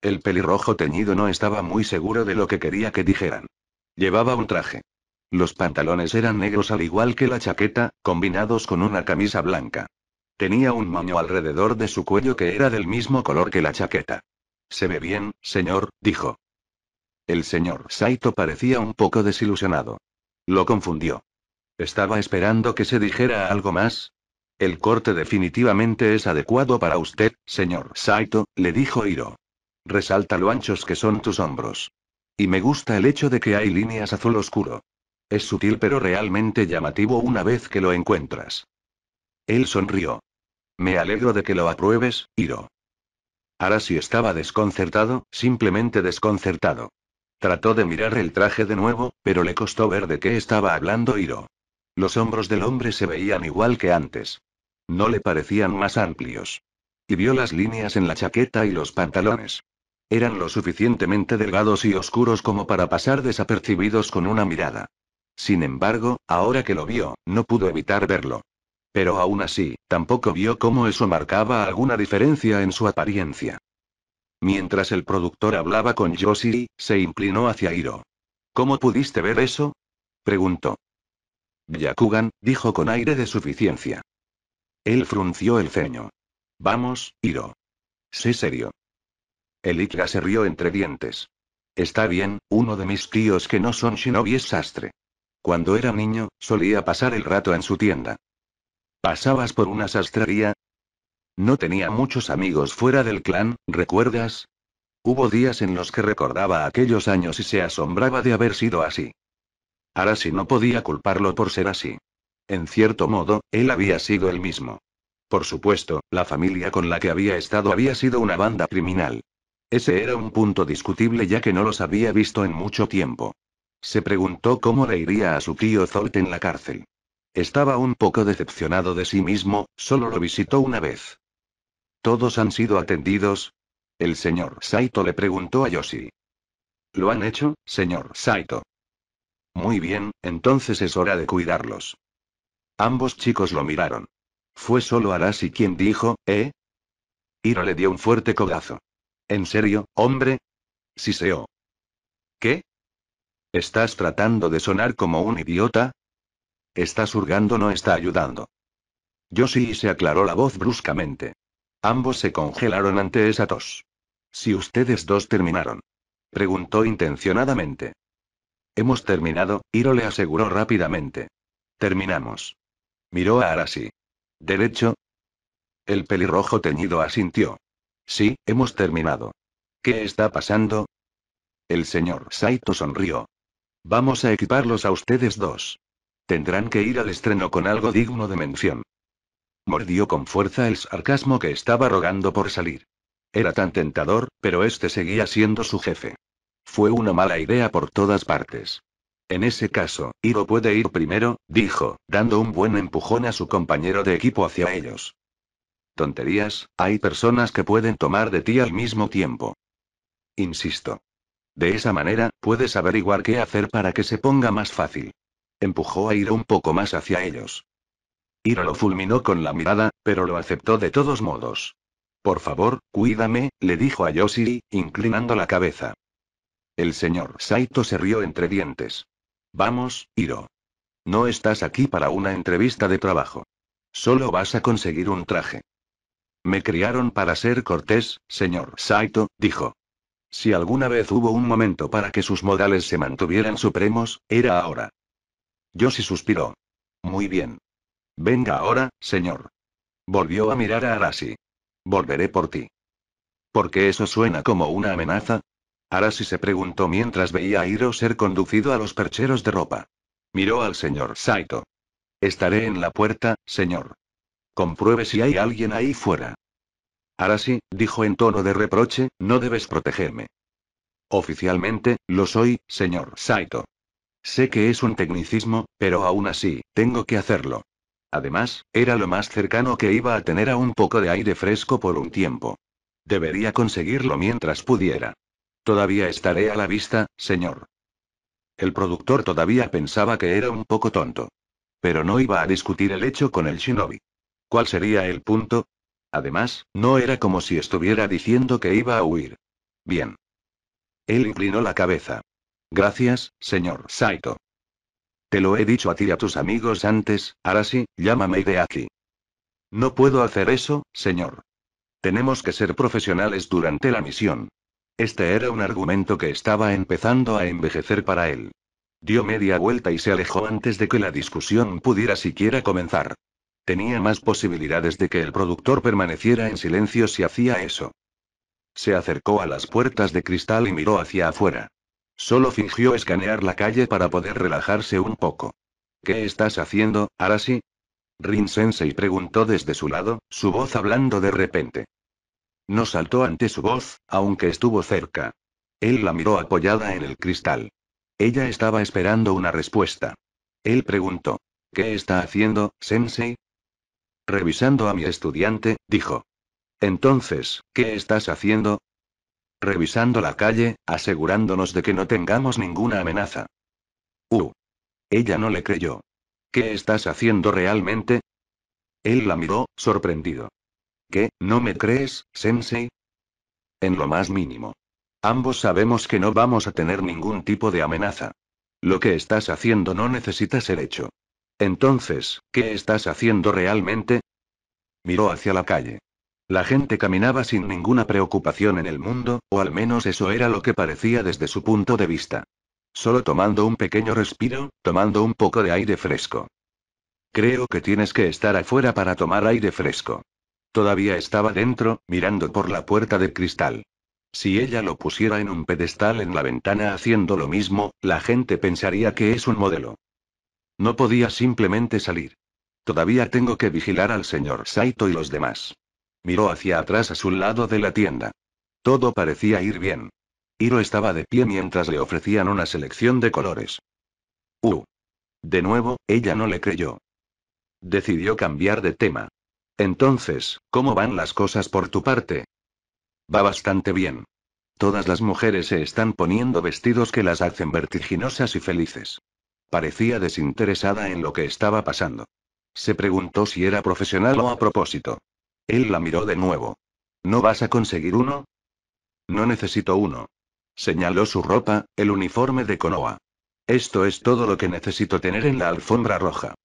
El pelirrojo teñido no estaba muy seguro de lo que quería que dijeran. Llevaba un traje. Los pantalones eran negros al igual que la chaqueta, combinados con una camisa blanca. Tenía un moño alrededor de su cuello que era del mismo color que la chaqueta. Se ve bien, señor, dijo. El señor Saito parecía un poco desilusionado. Lo confundió. Estaba esperando que se dijera algo más. El corte definitivamente es adecuado para usted, señor Saito, le dijo Hiro. Resalta lo anchos que son tus hombros. Y me gusta el hecho de que hay líneas azul oscuro. Es sutil pero realmente llamativo una vez que lo encuentras. Él sonrió. Me alegro de que lo apruebes, Hiro. Arasi estaba desconcertado, simplemente desconcertado. Trató de mirar el traje de nuevo, pero le costó ver de qué estaba hablando Hiro. Los hombros del hombre se veían igual que antes. No le parecían más amplios. Y vio las líneas en la chaqueta y los pantalones. Eran lo suficientemente delgados y oscuros como para pasar desapercibidos con una mirada. Sin embargo, ahora que lo vio, no pudo evitar verlo. Pero aún así, tampoco vio cómo eso marcaba alguna diferencia en su apariencia. Mientras el productor hablaba con Yoshi, se inclinó hacia Hiro. ¿Cómo pudiste ver eso? preguntó. Yakugan, dijo con aire de suficiencia. Él frunció el ceño. Vamos, Hiro. Sé serio ikra se rió entre dientes. Está bien, uno de mis tíos que no son shinobi es sastre. Cuando era niño, solía pasar el rato en su tienda. ¿Pasabas por una sastrería? No tenía muchos amigos fuera del clan, ¿recuerdas? Hubo días en los que recordaba aquellos años y se asombraba de haber sido así. sí no podía culparlo por ser así. En cierto modo, él había sido el mismo. Por supuesto, la familia con la que había estado había sido una banda criminal. Ese era un punto discutible ya que no los había visto en mucho tiempo. Se preguntó cómo le iría a su tío Zolt en la cárcel. Estaba un poco decepcionado de sí mismo, solo lo visitó una vez. ¿Todos han sido atendidos? El señor Saito le preguntó a Yoshi. ¿Lo han hecho, señor Saito? Muy bien, entonces es hora de cuidarlos. Ambos chicos lo miraron. Fue solo Arashi quien dijo, ¿eh? Hiro le dio un fuerte codazo. ¿En serio, hombre? o. ¿Qué? ¿Estás tratando de sonar como un idiota? Estás hurgando, no está ayudando. Yo sí se aclaró la voz bruscamente. Ambos se congelaron ante esa tos. Si ustedes dos terminaron. Preguntó intencionadamente. Hemos terminado, Hiro le aseguró rápidamente. Terminamos. Miró a Arasi. ¿Derecho? El pelirrojo teñido asintió. Sí, hemos terminado. ¿Qué está pasando? El señor Saito sonrió. Vamos a equiparlos a ustedes dos. Tendrán que ir al estreno con algo digno de mención. Mordió con fuerza el sarcasmo que estaba rogando por salir. Era tan tentador, pero este seguía siendo su jefe. Fue una mala idea por todas partes. En ese caso, Iro puede ir primero, dijo, dando un buen empujón a su compañero de equipo hacia ellos. Tonterías, hay personas que pueden tomar de ti al mismo tiempo. Insisto. De esa manera, puedes averiguar qué hacer para que se ponga más fácil. Empujó a Iro un poco más hacia ellos. Iro lo fulminó con la mirada, pero lo aceptó de todos modos. Por favor, cuídame, le dijo a Yoshi, inclinando la cabeza. El señor Saito se rió entre dientes. Vamos, Iro. No estás aquí para una entrevista de trabajo. Solo vas a conseguir un traje. Me criaron para ser cortés, señor Saito, dijo. Si alguna vez hubo un momento para que sus modales se mantuvieran supremos, era ahora. Yoshi suspiró. Muy bien. Venga ahora, señor. Volvió a mirar a Arasi. Volveré por ti. Porque eso suena como una amenaza? Arasi se preguntó mientras veía a Hiro ser conducido a los percheros de ropa. Miró al señor Saito. Estaré en la puerta, señor. Compruebe si hay alguien ahí fuera. Ahora sí, dijo en tono de reproche, no debes protegerme. Oficialmente, lo soy, señor Saito. Sé que es un tecnicismo, pero aún así, tengo que hacerlo. Además, era lo más cercano que iba a tener a un poco de aire fresco por un tiempo. Debería conseguirlo mientras pudiera. Todavía estaré a la vista, señor. El productor todavía pensaba que era un poco tonto. Pero no iba a discutir el hecho con el shinobi. ¿Cuál sería el punto? Además, no era como si estuviera diciendo que iba a huir. Bien. Él inclinó la cabeza. Gracias, señor Saito. Te lo he dicho a ti y a tus amigos antes, sí, llámame de aquí. No puedo hacer eso, señor. Tenemos que ser profesionales durante la misión. Este era un argumento que estaba empezando a envejecer para él. Dio media vuelta y se alejó antes de que la discusión pudiera siquiera comenzar. Tenía más posibilidades de que el productor permaneciera en silencio si hacía eso. Se acercó a las puertas de cristal y miró hacia afuera. Solo fingió escanear la calle para poder relajarse un poco. ¿Qué estás haciendo, Arasi? Rin Sensei preguntó desde su lado, su voz hablando de repente. No saltó ante su voz, aunque estuvo cerca. Él la miró apoyada en el cristal. Ella estaba esperando una respuesta. Él preguntó. ¿Qué está haciendo, Sensei? Revisando a mi estudiante, dijo. Entonces, ¿qué estás haciendo? Revisando la calle, asegurándonos de que no tengamos ninguna amenaza. Uh. Ella no le creyó. ¿Qué estás haciendo realmente? Él la miró, sorprendido. ¿Qué, no me crees, Sensei? En lo más mínimo. Ambos sabemos que no vamos a tener ningún tipo de amenaza. Lo que estás haciendo no necesita ser hecho. Entonces, ¿qué estás haciendo realmente? Miró hacia la calle. La gente caminaba sin ninguna preocupación en el mundo, o al menos eso era lo que parecía desde su punto de vista. Solo tomando un pequeño respiro, tomando un poco de aire fresco. Creo que tienes que estar afuera para tomar aire fresco. Todavía estaba dentro, mirando por la puerta de cristal. Si ella lo pusiera en un pedestal en la ventana haciendo lo mismo, la gente pensaría que es un modelo. No podía simplemente salir. Todavía tengo que vigilar al señor Saito y los demás. Miró hacia atrás a su lado de la tienda. Todo parecía ir bien. Hiro estaba de pie mientras le ofrecían una selección de colores. Uh. De nuevo, ella no le creyó. Decidió cambiar de tema. Entonces, ¿cómo van las cosas por tu parte? Va bastante bien. Todas las mujeres se están poniendo vestidos que las hacen vertiginosas y felices. Parecía desinteresada en lo que estaba pasando. Se preguntó si era profesional o a propósito. Él la miró de nuevo. ¿No vas a conseguir uno? No necesito uno. Señaló su ropa, el uniforme de Konoha. Esto es todo lo que necesito tener en la alfombra roja.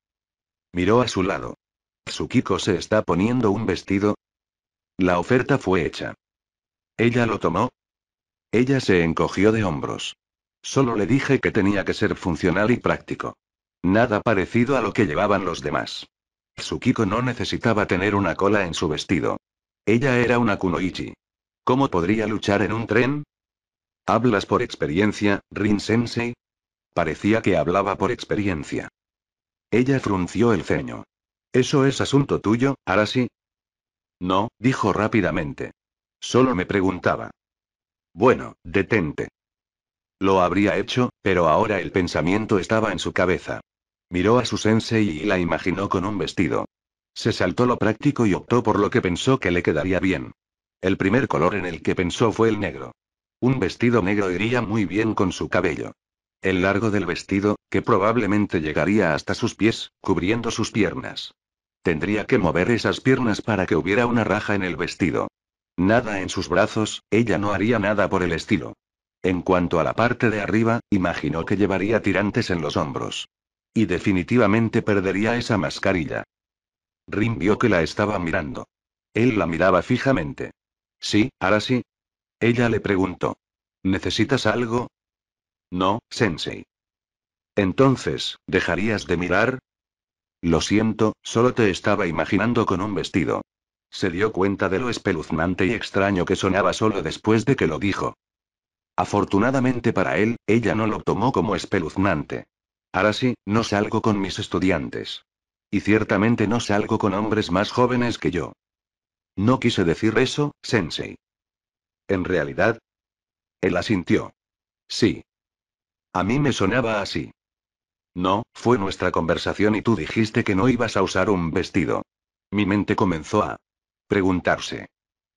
Miró a su lado. ¿Tsukiko se está poniendo un vestido? La oferta fue hecha. Ella lo tomó. Ella se encogió de hombros. Solo le dije que tenía que ser funcional y práctico. Nada parecido a lo que llevaban los demás. Tsukiko no necesitaba tener una cola en su vestido. Ella era una kunoichi. ¿Cómo podría luchar en un tren? ¿Hablas por experiencia, Rin-sensei? Parecía que hablaba por experiencia. Ella frunció el ceño. ¿Eso es asunto tuyo, sí? No, dijo rápidamente. Solo me preguntaba. Bueno, detente. Lo habría hecho, pero ahora el pensamiento estaba en su cabeza. Miró a su sensei y la imaginó con un vestido. Se saltó lo práctico y optó por lo que pensó que le quedaría bien. El primer color en el que pensó fue el negro. Un vestido negro iría muy bien con su cabello. El largo del vestido, que probablemente llegaría hasta sus pies, cubriendo sus piernas. Tendría que mover esas piernas para que hubiera una raja en el vestido. Nada en sus brazos, ella no haría nada por el estilo. En cuanto a la parte de arriba, imaginó que llevaría tirantes en los hombros. Y definitivamente perdería esa mascarilla. Rin vio que la estaba mirando. Él la miraba fijamente. Sí, ahora sí. Ella le preguntó. ¿Necesitas algo? No, Sensei. Entonces, ¿dejarías de mirar? Lo siento, solo te estaba imaginando con un vestido. Se dio cuenta de lo espeluznante y extraño que sonaba solo después de que lo dijo. Afortunadamente para él, ella no lo tomó como espeluznante. Ahora sí, no salgo con mis estudiantes. Y ciertamente no salgo con hombres más jóvenes que yo. No quise decir eso, Sensei. En realidad, él asintió. Sí. A mí me sonaba así. No, fue nuestra conversación y tú dijiste que no ibas a usar un vestido. Mi mente comenzó a preguntarse.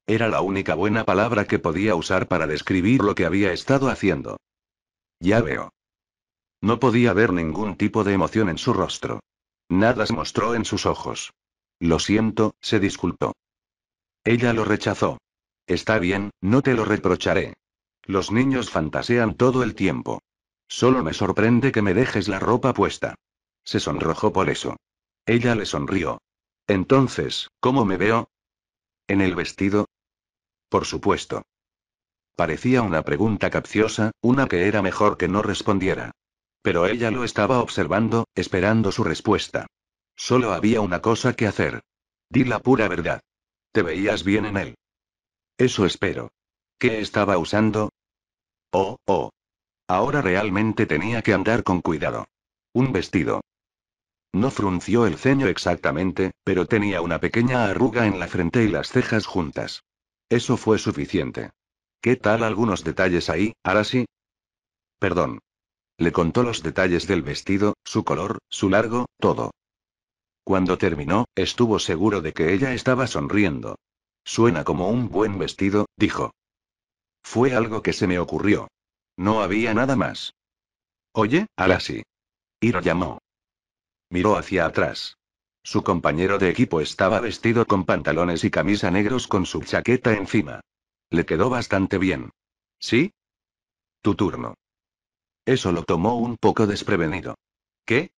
Era la única buena palabra que podía usar para describir lo que había estado haciendo. Ya veo. No podía ver ningún tipo de emoción en su rostro. Nada se mostró en sus ojos. Lo siento, se disculpó. Ella lo rechazó. Está bien, no te lo reprocharé. Los niños fantasean todo el tiempo. Solo me sorprende que me dejes la ropa puesta. Se sonrojó por eso. Ella le sonrió. Entonces, ¿cómo me veo? En el vestido, por supuesto. Parecía una pregunta capciosa, una que era mejor que no respondiera. Pero ella lo estaba observando, esperando su respuesta. Solo había una cosa que hacer. Di la pura verdad. Te veías bien en él. Eso espero. ¿Qué estaba usando? Oh, oh. Ahora realmente tenía que andar con cuidado. Un vestido. No frunció el ceño exactamente, pero tenía una pequeña arruga en la frente y las cejas juntas. Eso fue suficiente. ¿Qué tal algunos detalles ahí, Arasi? Perdón. Le contó los detalles del vestido, su color, su largo, todo. Cuando terminó, estuvo seguro de que ella estaba sonriendo. Suena como un buen vestido, dijo. Fue algo que se me ocurrió. No había nada más. Oye, Arasi. lo llamó. Miró hacia atrás. Su compañero de equipo estaba vestido con pantalones y camisa negros con su chaqueta encima. Le quedó bastante bien. ¿Sí? Tu turno. Eso lo tomó un poco desprevenido. ¿Qué?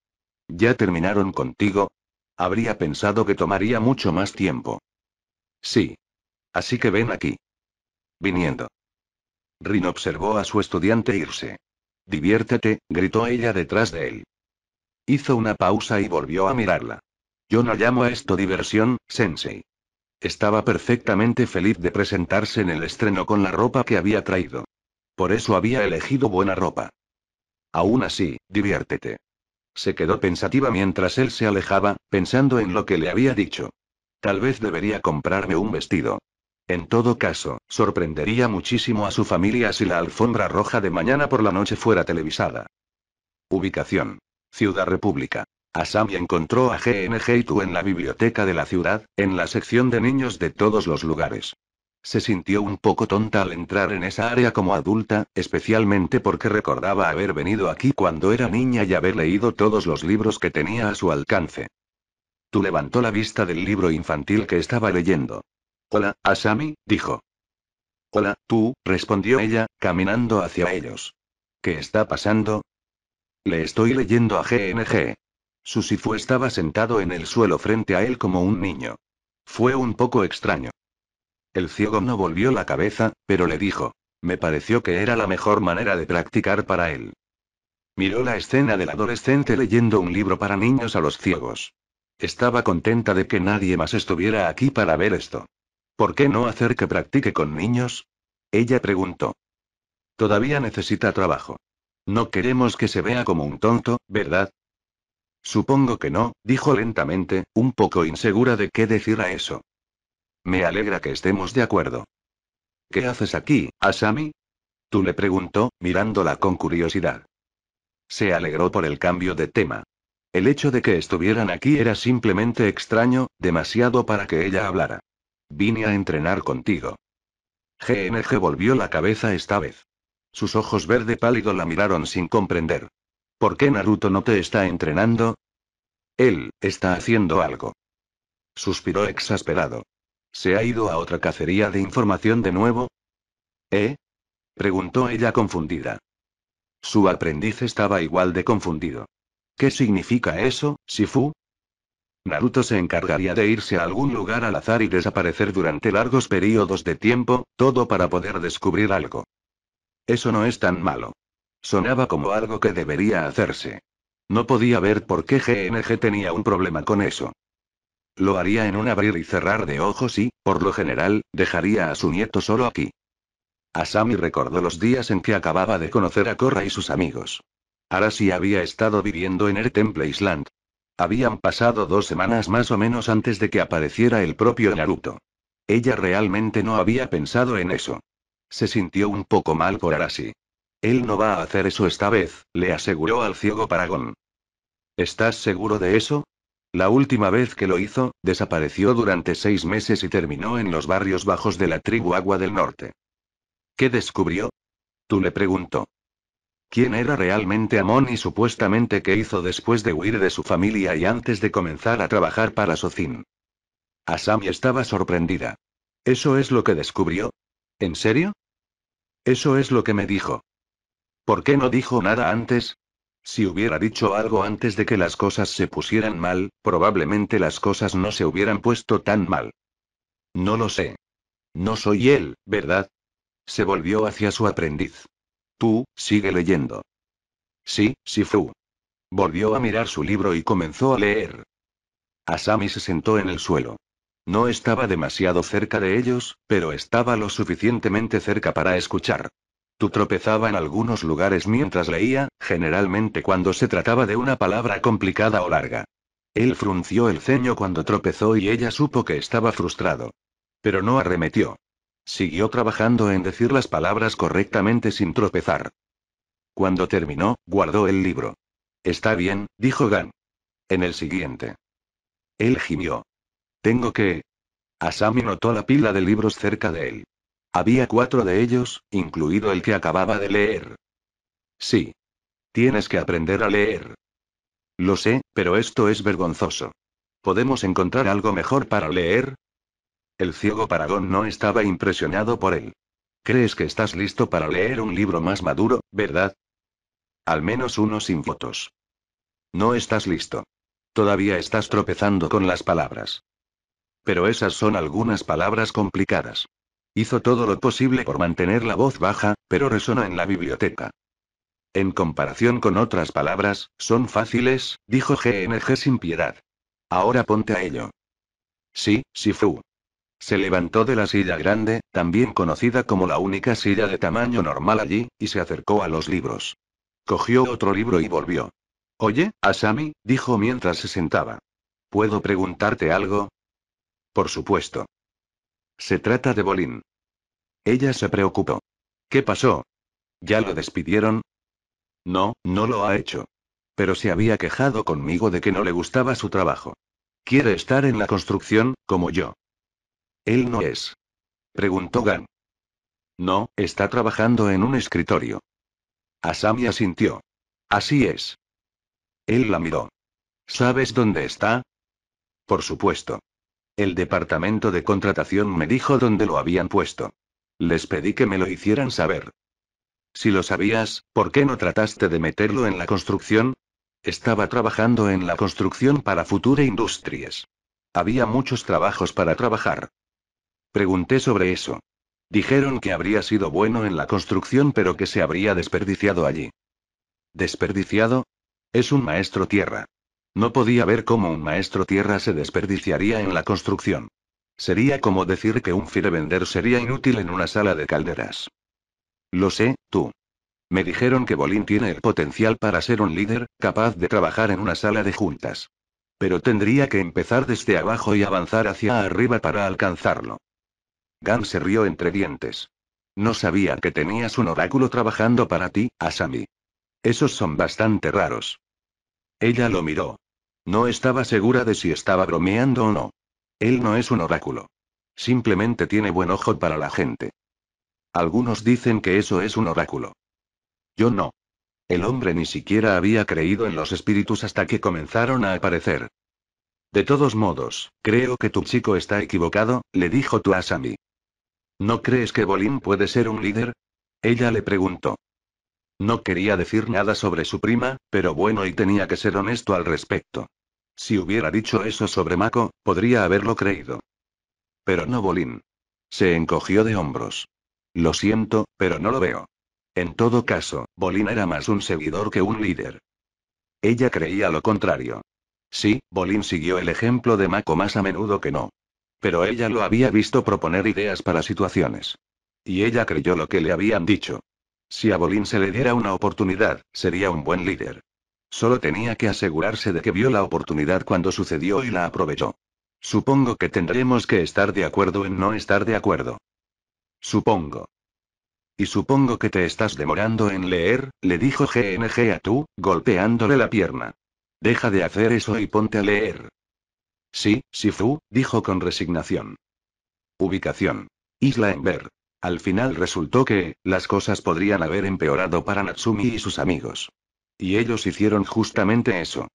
¿Ya terminaron contigo? Habría pensado que tomaría mucho más tiempo. Sí. Así que ven aquí. Viniendo. Rin observó a su estudiante irse. Diviértete, gritó ella detrás de él. Hizo una pausa y volvió a mirarla. Yo no llamo a esto diversión, Sensei. Estaba perfectamente feliz de presentarse en el estreno con la ropa que había traído. Por eso había elegido buena ropa. Aún así, diviértete. Se quedó pensativa mientras él se alejaba, pensando en lo que le había dicho. Tal vez debería comprarme un vestido. En todo caso, sorprendería muchísimo a su familia si la alfombra roja de mañana por la noche fuera televisada. Ubicación. Ciudad República. Asami encontró a y tú en la biblioteca de la ciudad, en la sección de niños de todos los lugares. Se sintió un poco tonta al entrar en esa área como adulta, especialmente porque recordaba haber venido aquí cuando era niña y haber leído todos los libros que tenía a su alcance. Tú levantó la vista del libro infantil que estaba leyendo. Hola, Asami, dijo. Hola, tú, respondió ella, caminando hacia ellos. ¿Qué está pasando? Le estoy leyendo a GNG. Susifu estaba sentado en el suelo frente a él como un niño. Fue un poco extraño. El ciego no volvió la cabeza, pero le dijo. Me pareció que era la mejor manera de practicar para él. Miró la escena del adolescente leyendo un libro para niños a los ciegos. Estaba contenta de que nadie más estuviera aquí para ver esto. ¿Por qué no hacer que practique con niños? Ella preguntó. Todavía necesita trabajo. No queremos que se vea como un tonto, ¿verdad? Supongo que no, dijo lentamente, un poco insegura de qué decir a eso. Me alegra que estemos de acuerdo. ¿Qué haces aquí, Asami? Tú le preguntó, mirándola con curiosidad. Se alegró por el cambio de tema. El hecho de que estuvieran aquí era simplemente extraño, demasiado para que ella hablara. Vine a entrenar contigo. GNG volvió la cabeza esta vez. Sus ojos verde pálido la miraron sin comprender. ¿Por qué Naruto no te está entrenando? Él, está haciendo algo. Suspiró exasperado. ¿Se ha ido a otra cacería de información de nuevo? ¿Eh? Preguntó ella confundida. Su aprendiz estaba igual de confundido. ¿Qué significa eso, Shifu? Naruto se encargaría de irse a algún lugar al azar y desaparecer durante largos periodos de tiempo, todo para poder descubrir algo. Eso no es tan malo. Sonaba como algo que debería hacerse. No podía ver por qué GNG tenía un problema con eso. Lo haría en un abrir y cerrar de ojos y, por lo general, dejaría a su nieto solo aquí. Asami recordó los días en que acababa de conocer a Korra y sus amigos. Arasi había estado viviendo en el Temple Island. Habían pasado dos semanas más o menos antes de que apareciera el propio Naruto. Ella realmente no había pensado en eso. Se sintió un poco mal por Arasi. Él no va a hacer eso esta vez, le aseguró al ciego Paragón. ¿Estás seguro de eso? La última vez que lo hizo, desapareció durante seis meses y terminó en los barrios bajos de la tribu Agua del Norte. ¿Qué descubrió? Tú le preguntó. ¿Quién era realmente Amon y supuestamente qué hizo después de huir de su familia y antes de comenzar a trabajar para Socin? Asami estaba sorprendida. ¿Eso es lo que descubrió? ¿En serio? Eso es lo que me dijo. ¿Por qué no dijo nada antes? Si hubiera dicho algo antes de que las cosas se pusieran mal, probablemente las cosas no se hubieran puesto tan mal. No lo sé. No soy él, ¿verdad? Se volvió hacia su aprendiz. Tú, sigue leyendo. Sí, sí Volvió a mirar su libro y comenzó a leer. Asami se sentó en el suelo. No estaba demasiado cerca de ellos, pero estaba lo suficientemente cerca para escuchar. Tú tropezaba en algunos lugares mientras leía, generalmente cuando se trataba de una palabra complicada o larga. Él frunció el ceño cuando tropezó y ella supo que estaba frustrado. Pero no arremetió. Siguió trabajando en decir las palabras correctamente sin tropezar. Cuando terminó, guardó el libro. Está bien, dijo Gan. En el siguiente. Él gimió. Tengo que. Asami notó la pila de libros cerca de él. Había cuatro de ellos, incluido el que acababa de leer. Sí. Tienes que aprender a leer. Lo sé, pero esto es vergonzoso. ¿Podemos encontrar algo mejor para leer? El ciego Paragón no estaba impresionado por él. ¿Crees que estás listo para leer un libro más maduro, verdad? Al menos uno sin fotos. No estás listo. Todavía estás tropezando con las palabras. Pero esas son algunas palabras complicadas. Hizo todo lo posible por mantener la voz baja, pero resonó en la biblioteca. En comparación con otras palabras, son fáciles, dijo GNG sin piedad. Ahora ponte a ello. Sí, Sifu. Se levantó de la silla grande, también conocida como la única silla de tamaño normal allí, y se acercó a los libros. Cogió otro libro y volvió. Oye, Asami, dijo mientras se sentaba. ¿Puedo preguntarte algo? Por supuesto. Se trata de Bolín. Ella se preocupó. ¿Qué pasó? ¿Ya lo despidieron? No, no lo ha hecho. Pero se había quejado conmigo de que no le gustaba su trabajo. Quiere estar en la construcción, como yo. Él no es. Preguntó Gan. No, está trabajando en un escritorio. Asami asintió. Así es. Él la miró. ¿Sabes dónde está? Por supuesto. El departamento de contratación me dijo dónde lo habían puesto. Les pedí que me lo hicieran saber. Si lo sabías, ¿por qué no trataste de meterlo en la construcción? Estaba trabajando en la construcción para Future Industries. Había muchos trabajos para trabajar. Pregunté sobre eso. Dijeron que habría sido bueno en la construcción pero que se habría desperdiciado allí. ¿Desperdiciado? Es un maestro tierra. No podía ver cómo un maestro tierra se desperdiciaría en la construcción. Sería como decir que un firebender sería inútil en una sala de calderas. Lo sé, tú. Me dijeron que Bolín tiene el potencial para ser un líder, capaz de trabajar en una sala de juntas. Pero tendría que empezar desde abajo y avanzar hacia arriba para alcanzarlo. Gan se rió entre dientes. No sabía que tenías un oráculo trabajando para ti, Asami. Esos son bastante raros. Ella lo miró. No estaba segura de si estaba bromeando o no. Él no es un oráculo. Simplemente tiene buen ojo para la gente. Algunos dicen que eso es un oráculo. Yo no. El hombre ni siquiera había creído en los espíritus hasta que comenzaron a aparecer. De todos modos, creo que tu chico está equivocado, le dijo mí ¿No crees que Bolín puede ser un líder? Ella le preguntó. No quería decir nada sobre su prima, pero bueno y tenía que ser honesto al respecto. Si hubiera dicho eso sobre Mako, podría haberlo creído. Pero no Bolín. Se encogió de hombros. Lo siento, pero no lo veo. En todo caso, Bolín era más un seguidor que un líder. Ella creía lo contrario. Sí, Bolín siguió el ejemplo de Mako más a menudo que no. Pero ella lo había visto proponer ideas para situaciones. Y ella creyó lo que le habían dicho. Si a Bolín se le diera una oportunidad, sería un buen líder. Solo tenía que asegurarse de que vio la oportunidad cuando sucedió y la aprovechó. Supongo que tendremos que estar de acuerdo en no estar de acuerdo. Supongo. Y supongo que te estás demorando en leer, le dijo GNG a tú, golpeándole la pierna. Deja de hacer eso y ponte a leer. Sí, Sifu, dijo con resignación. Ubicación. Isla ver. Al final resultó que, las cosas podrían haber empeorado para Natsumi y sus amigos. Y ellos hicieron justamente eso.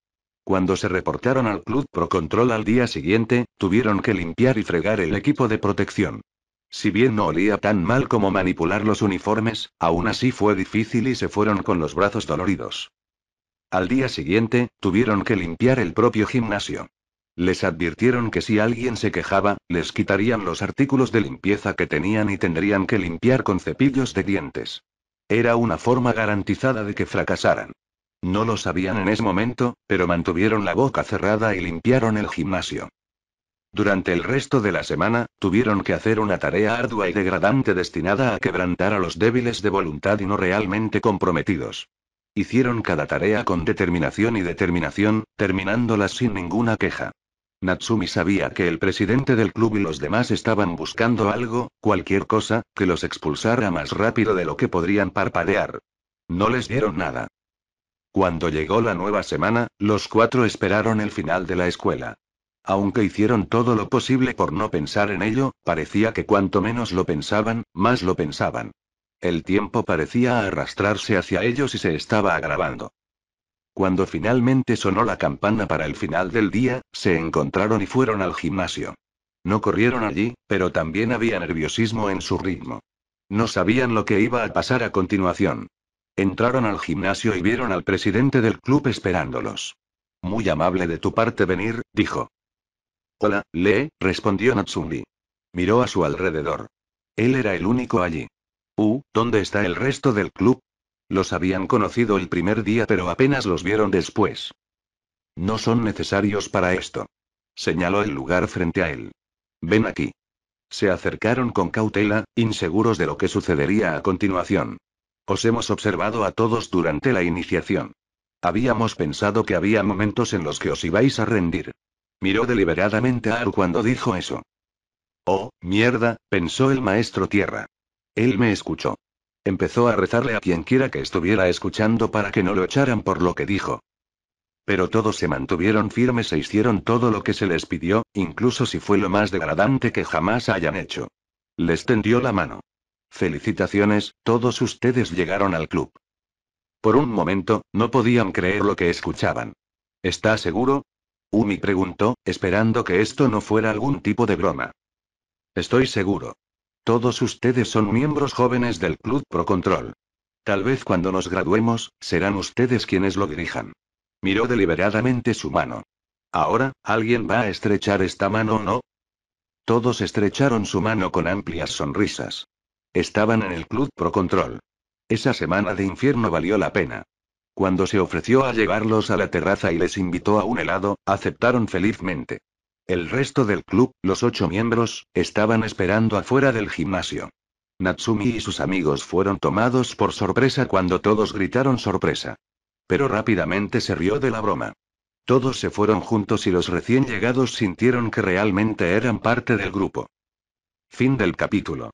Cuando se reportaron al Club Control al día siguiente, tuvieron que limpiar y fregar el equipo de protección. Si bien no olía tan mal como manipular los uniformes, aún así fue difícil y se fueron con los brazos doloridos. Al día siguiente, tuvieron que limpiar el propio gimnasio. Les advirtieron que si alguien se quejaba, les quitarían los artículos de limpieza que tenían y tendrían que limpiar con cepillos de dientes. Era una forma garantizada de que fracasaran. No lo sabían en ese momento, pero mantuvieron la boca cerrada y limpiaron el gimnasio. Durante el resto de la semana, tuvieron que hacer una tarea ardua y degradante destinada a quebrantar a los débiles de voluntad y no realmente comprometidos. Hicieron cada tarea con determinación y determinación, terminándolas sin ninguna queja. Natsumi sabía que el presidente del club y los demás estaban buscando algo, cualquier cosa, que los expulsara más rápido de lo que podrían parpadear. No les dieron nada. Cuando llegó la nueva semana, los cuatro esperaron el final de la escuela. Aunque hicieron todo lo posible por no pensar en ello, parecía que cuanto menos lo pensaban, más lo pensaban. El tiempo parecía arrastrarse hacia ellos y se estaba agravando. Cuando finalmente sonó la campana para el final del día, se encontraron y fueron al gimnasio. No corrieron allí, pero también había nerviosismo en su ritmo. No sabían lo que iba a pasar a continuación. Entraron al gimnasio y vieron al presidente del club esperándolos. Muy amable de tu parte venir, dijo. Hola, Lee, respondió Natsumi. Miró a su alrededor. Él era el único allí. Uh, ¿dónde está el resto del club? Los habían conocido el primer día pero apenas los vieron después. No son necesarios para esto. Señaló el lugar frente a él. Ven aquí. Se acercaron con cautela, inseguros de lo que sucedería a continuación. Os hemos observado a todos durante la iniciación. Habíamos pensado que había momentos en los que os ibais a rendir. Miró deliberadamente a Aru cuando dijo eso. Oh, mierda, pensó el maestro Tierra. Él me escuchó. Empezó a rezarle a quienquiera que estuviera escuchando para que no lo echaran por lo que dijo. Pero todos se mantuvieron firmes e hicieron todo lo que se les pidió, incluso si fue lo más degradante que jamás hayan hecho. Les tendió la mano. Felicitaciones, todos ustedes llegaron al club. Por un momento, no podían creer lo que escuchaban. ¿Está seguro? Umi preguntó, esperando que esto no fuera algún tipo de broma. Estoy seguro. Todos ustedes son miembros jóvenes del Club Pro Control. Tal vez cuando nos graduemos, serán ustedes quienes lo dirijan. Miró deliberadamente su mano. Ahora, ¿alguien va a estrechar esta mano o no? Todos estrecharon su mano con amplias sonrisas. Estaban en el Club Pro Control. Esa semana de infierno valió la pena. Cuando se ofreció a llevarlos a la terraza y les invitó a un helado, aceptaron felizmente. El resto del club, los ocho miembros, estaban esperando afuera del gimnasio. Natsumi y sus amigos fueron tomados por sorpresa cuando todos gritaron sorpresa. Pero rápidamente se rió de la broma. Todos se fueron juntos y los recién llegados sintieron que realmente eran parte del grupo. Fin del capítulo.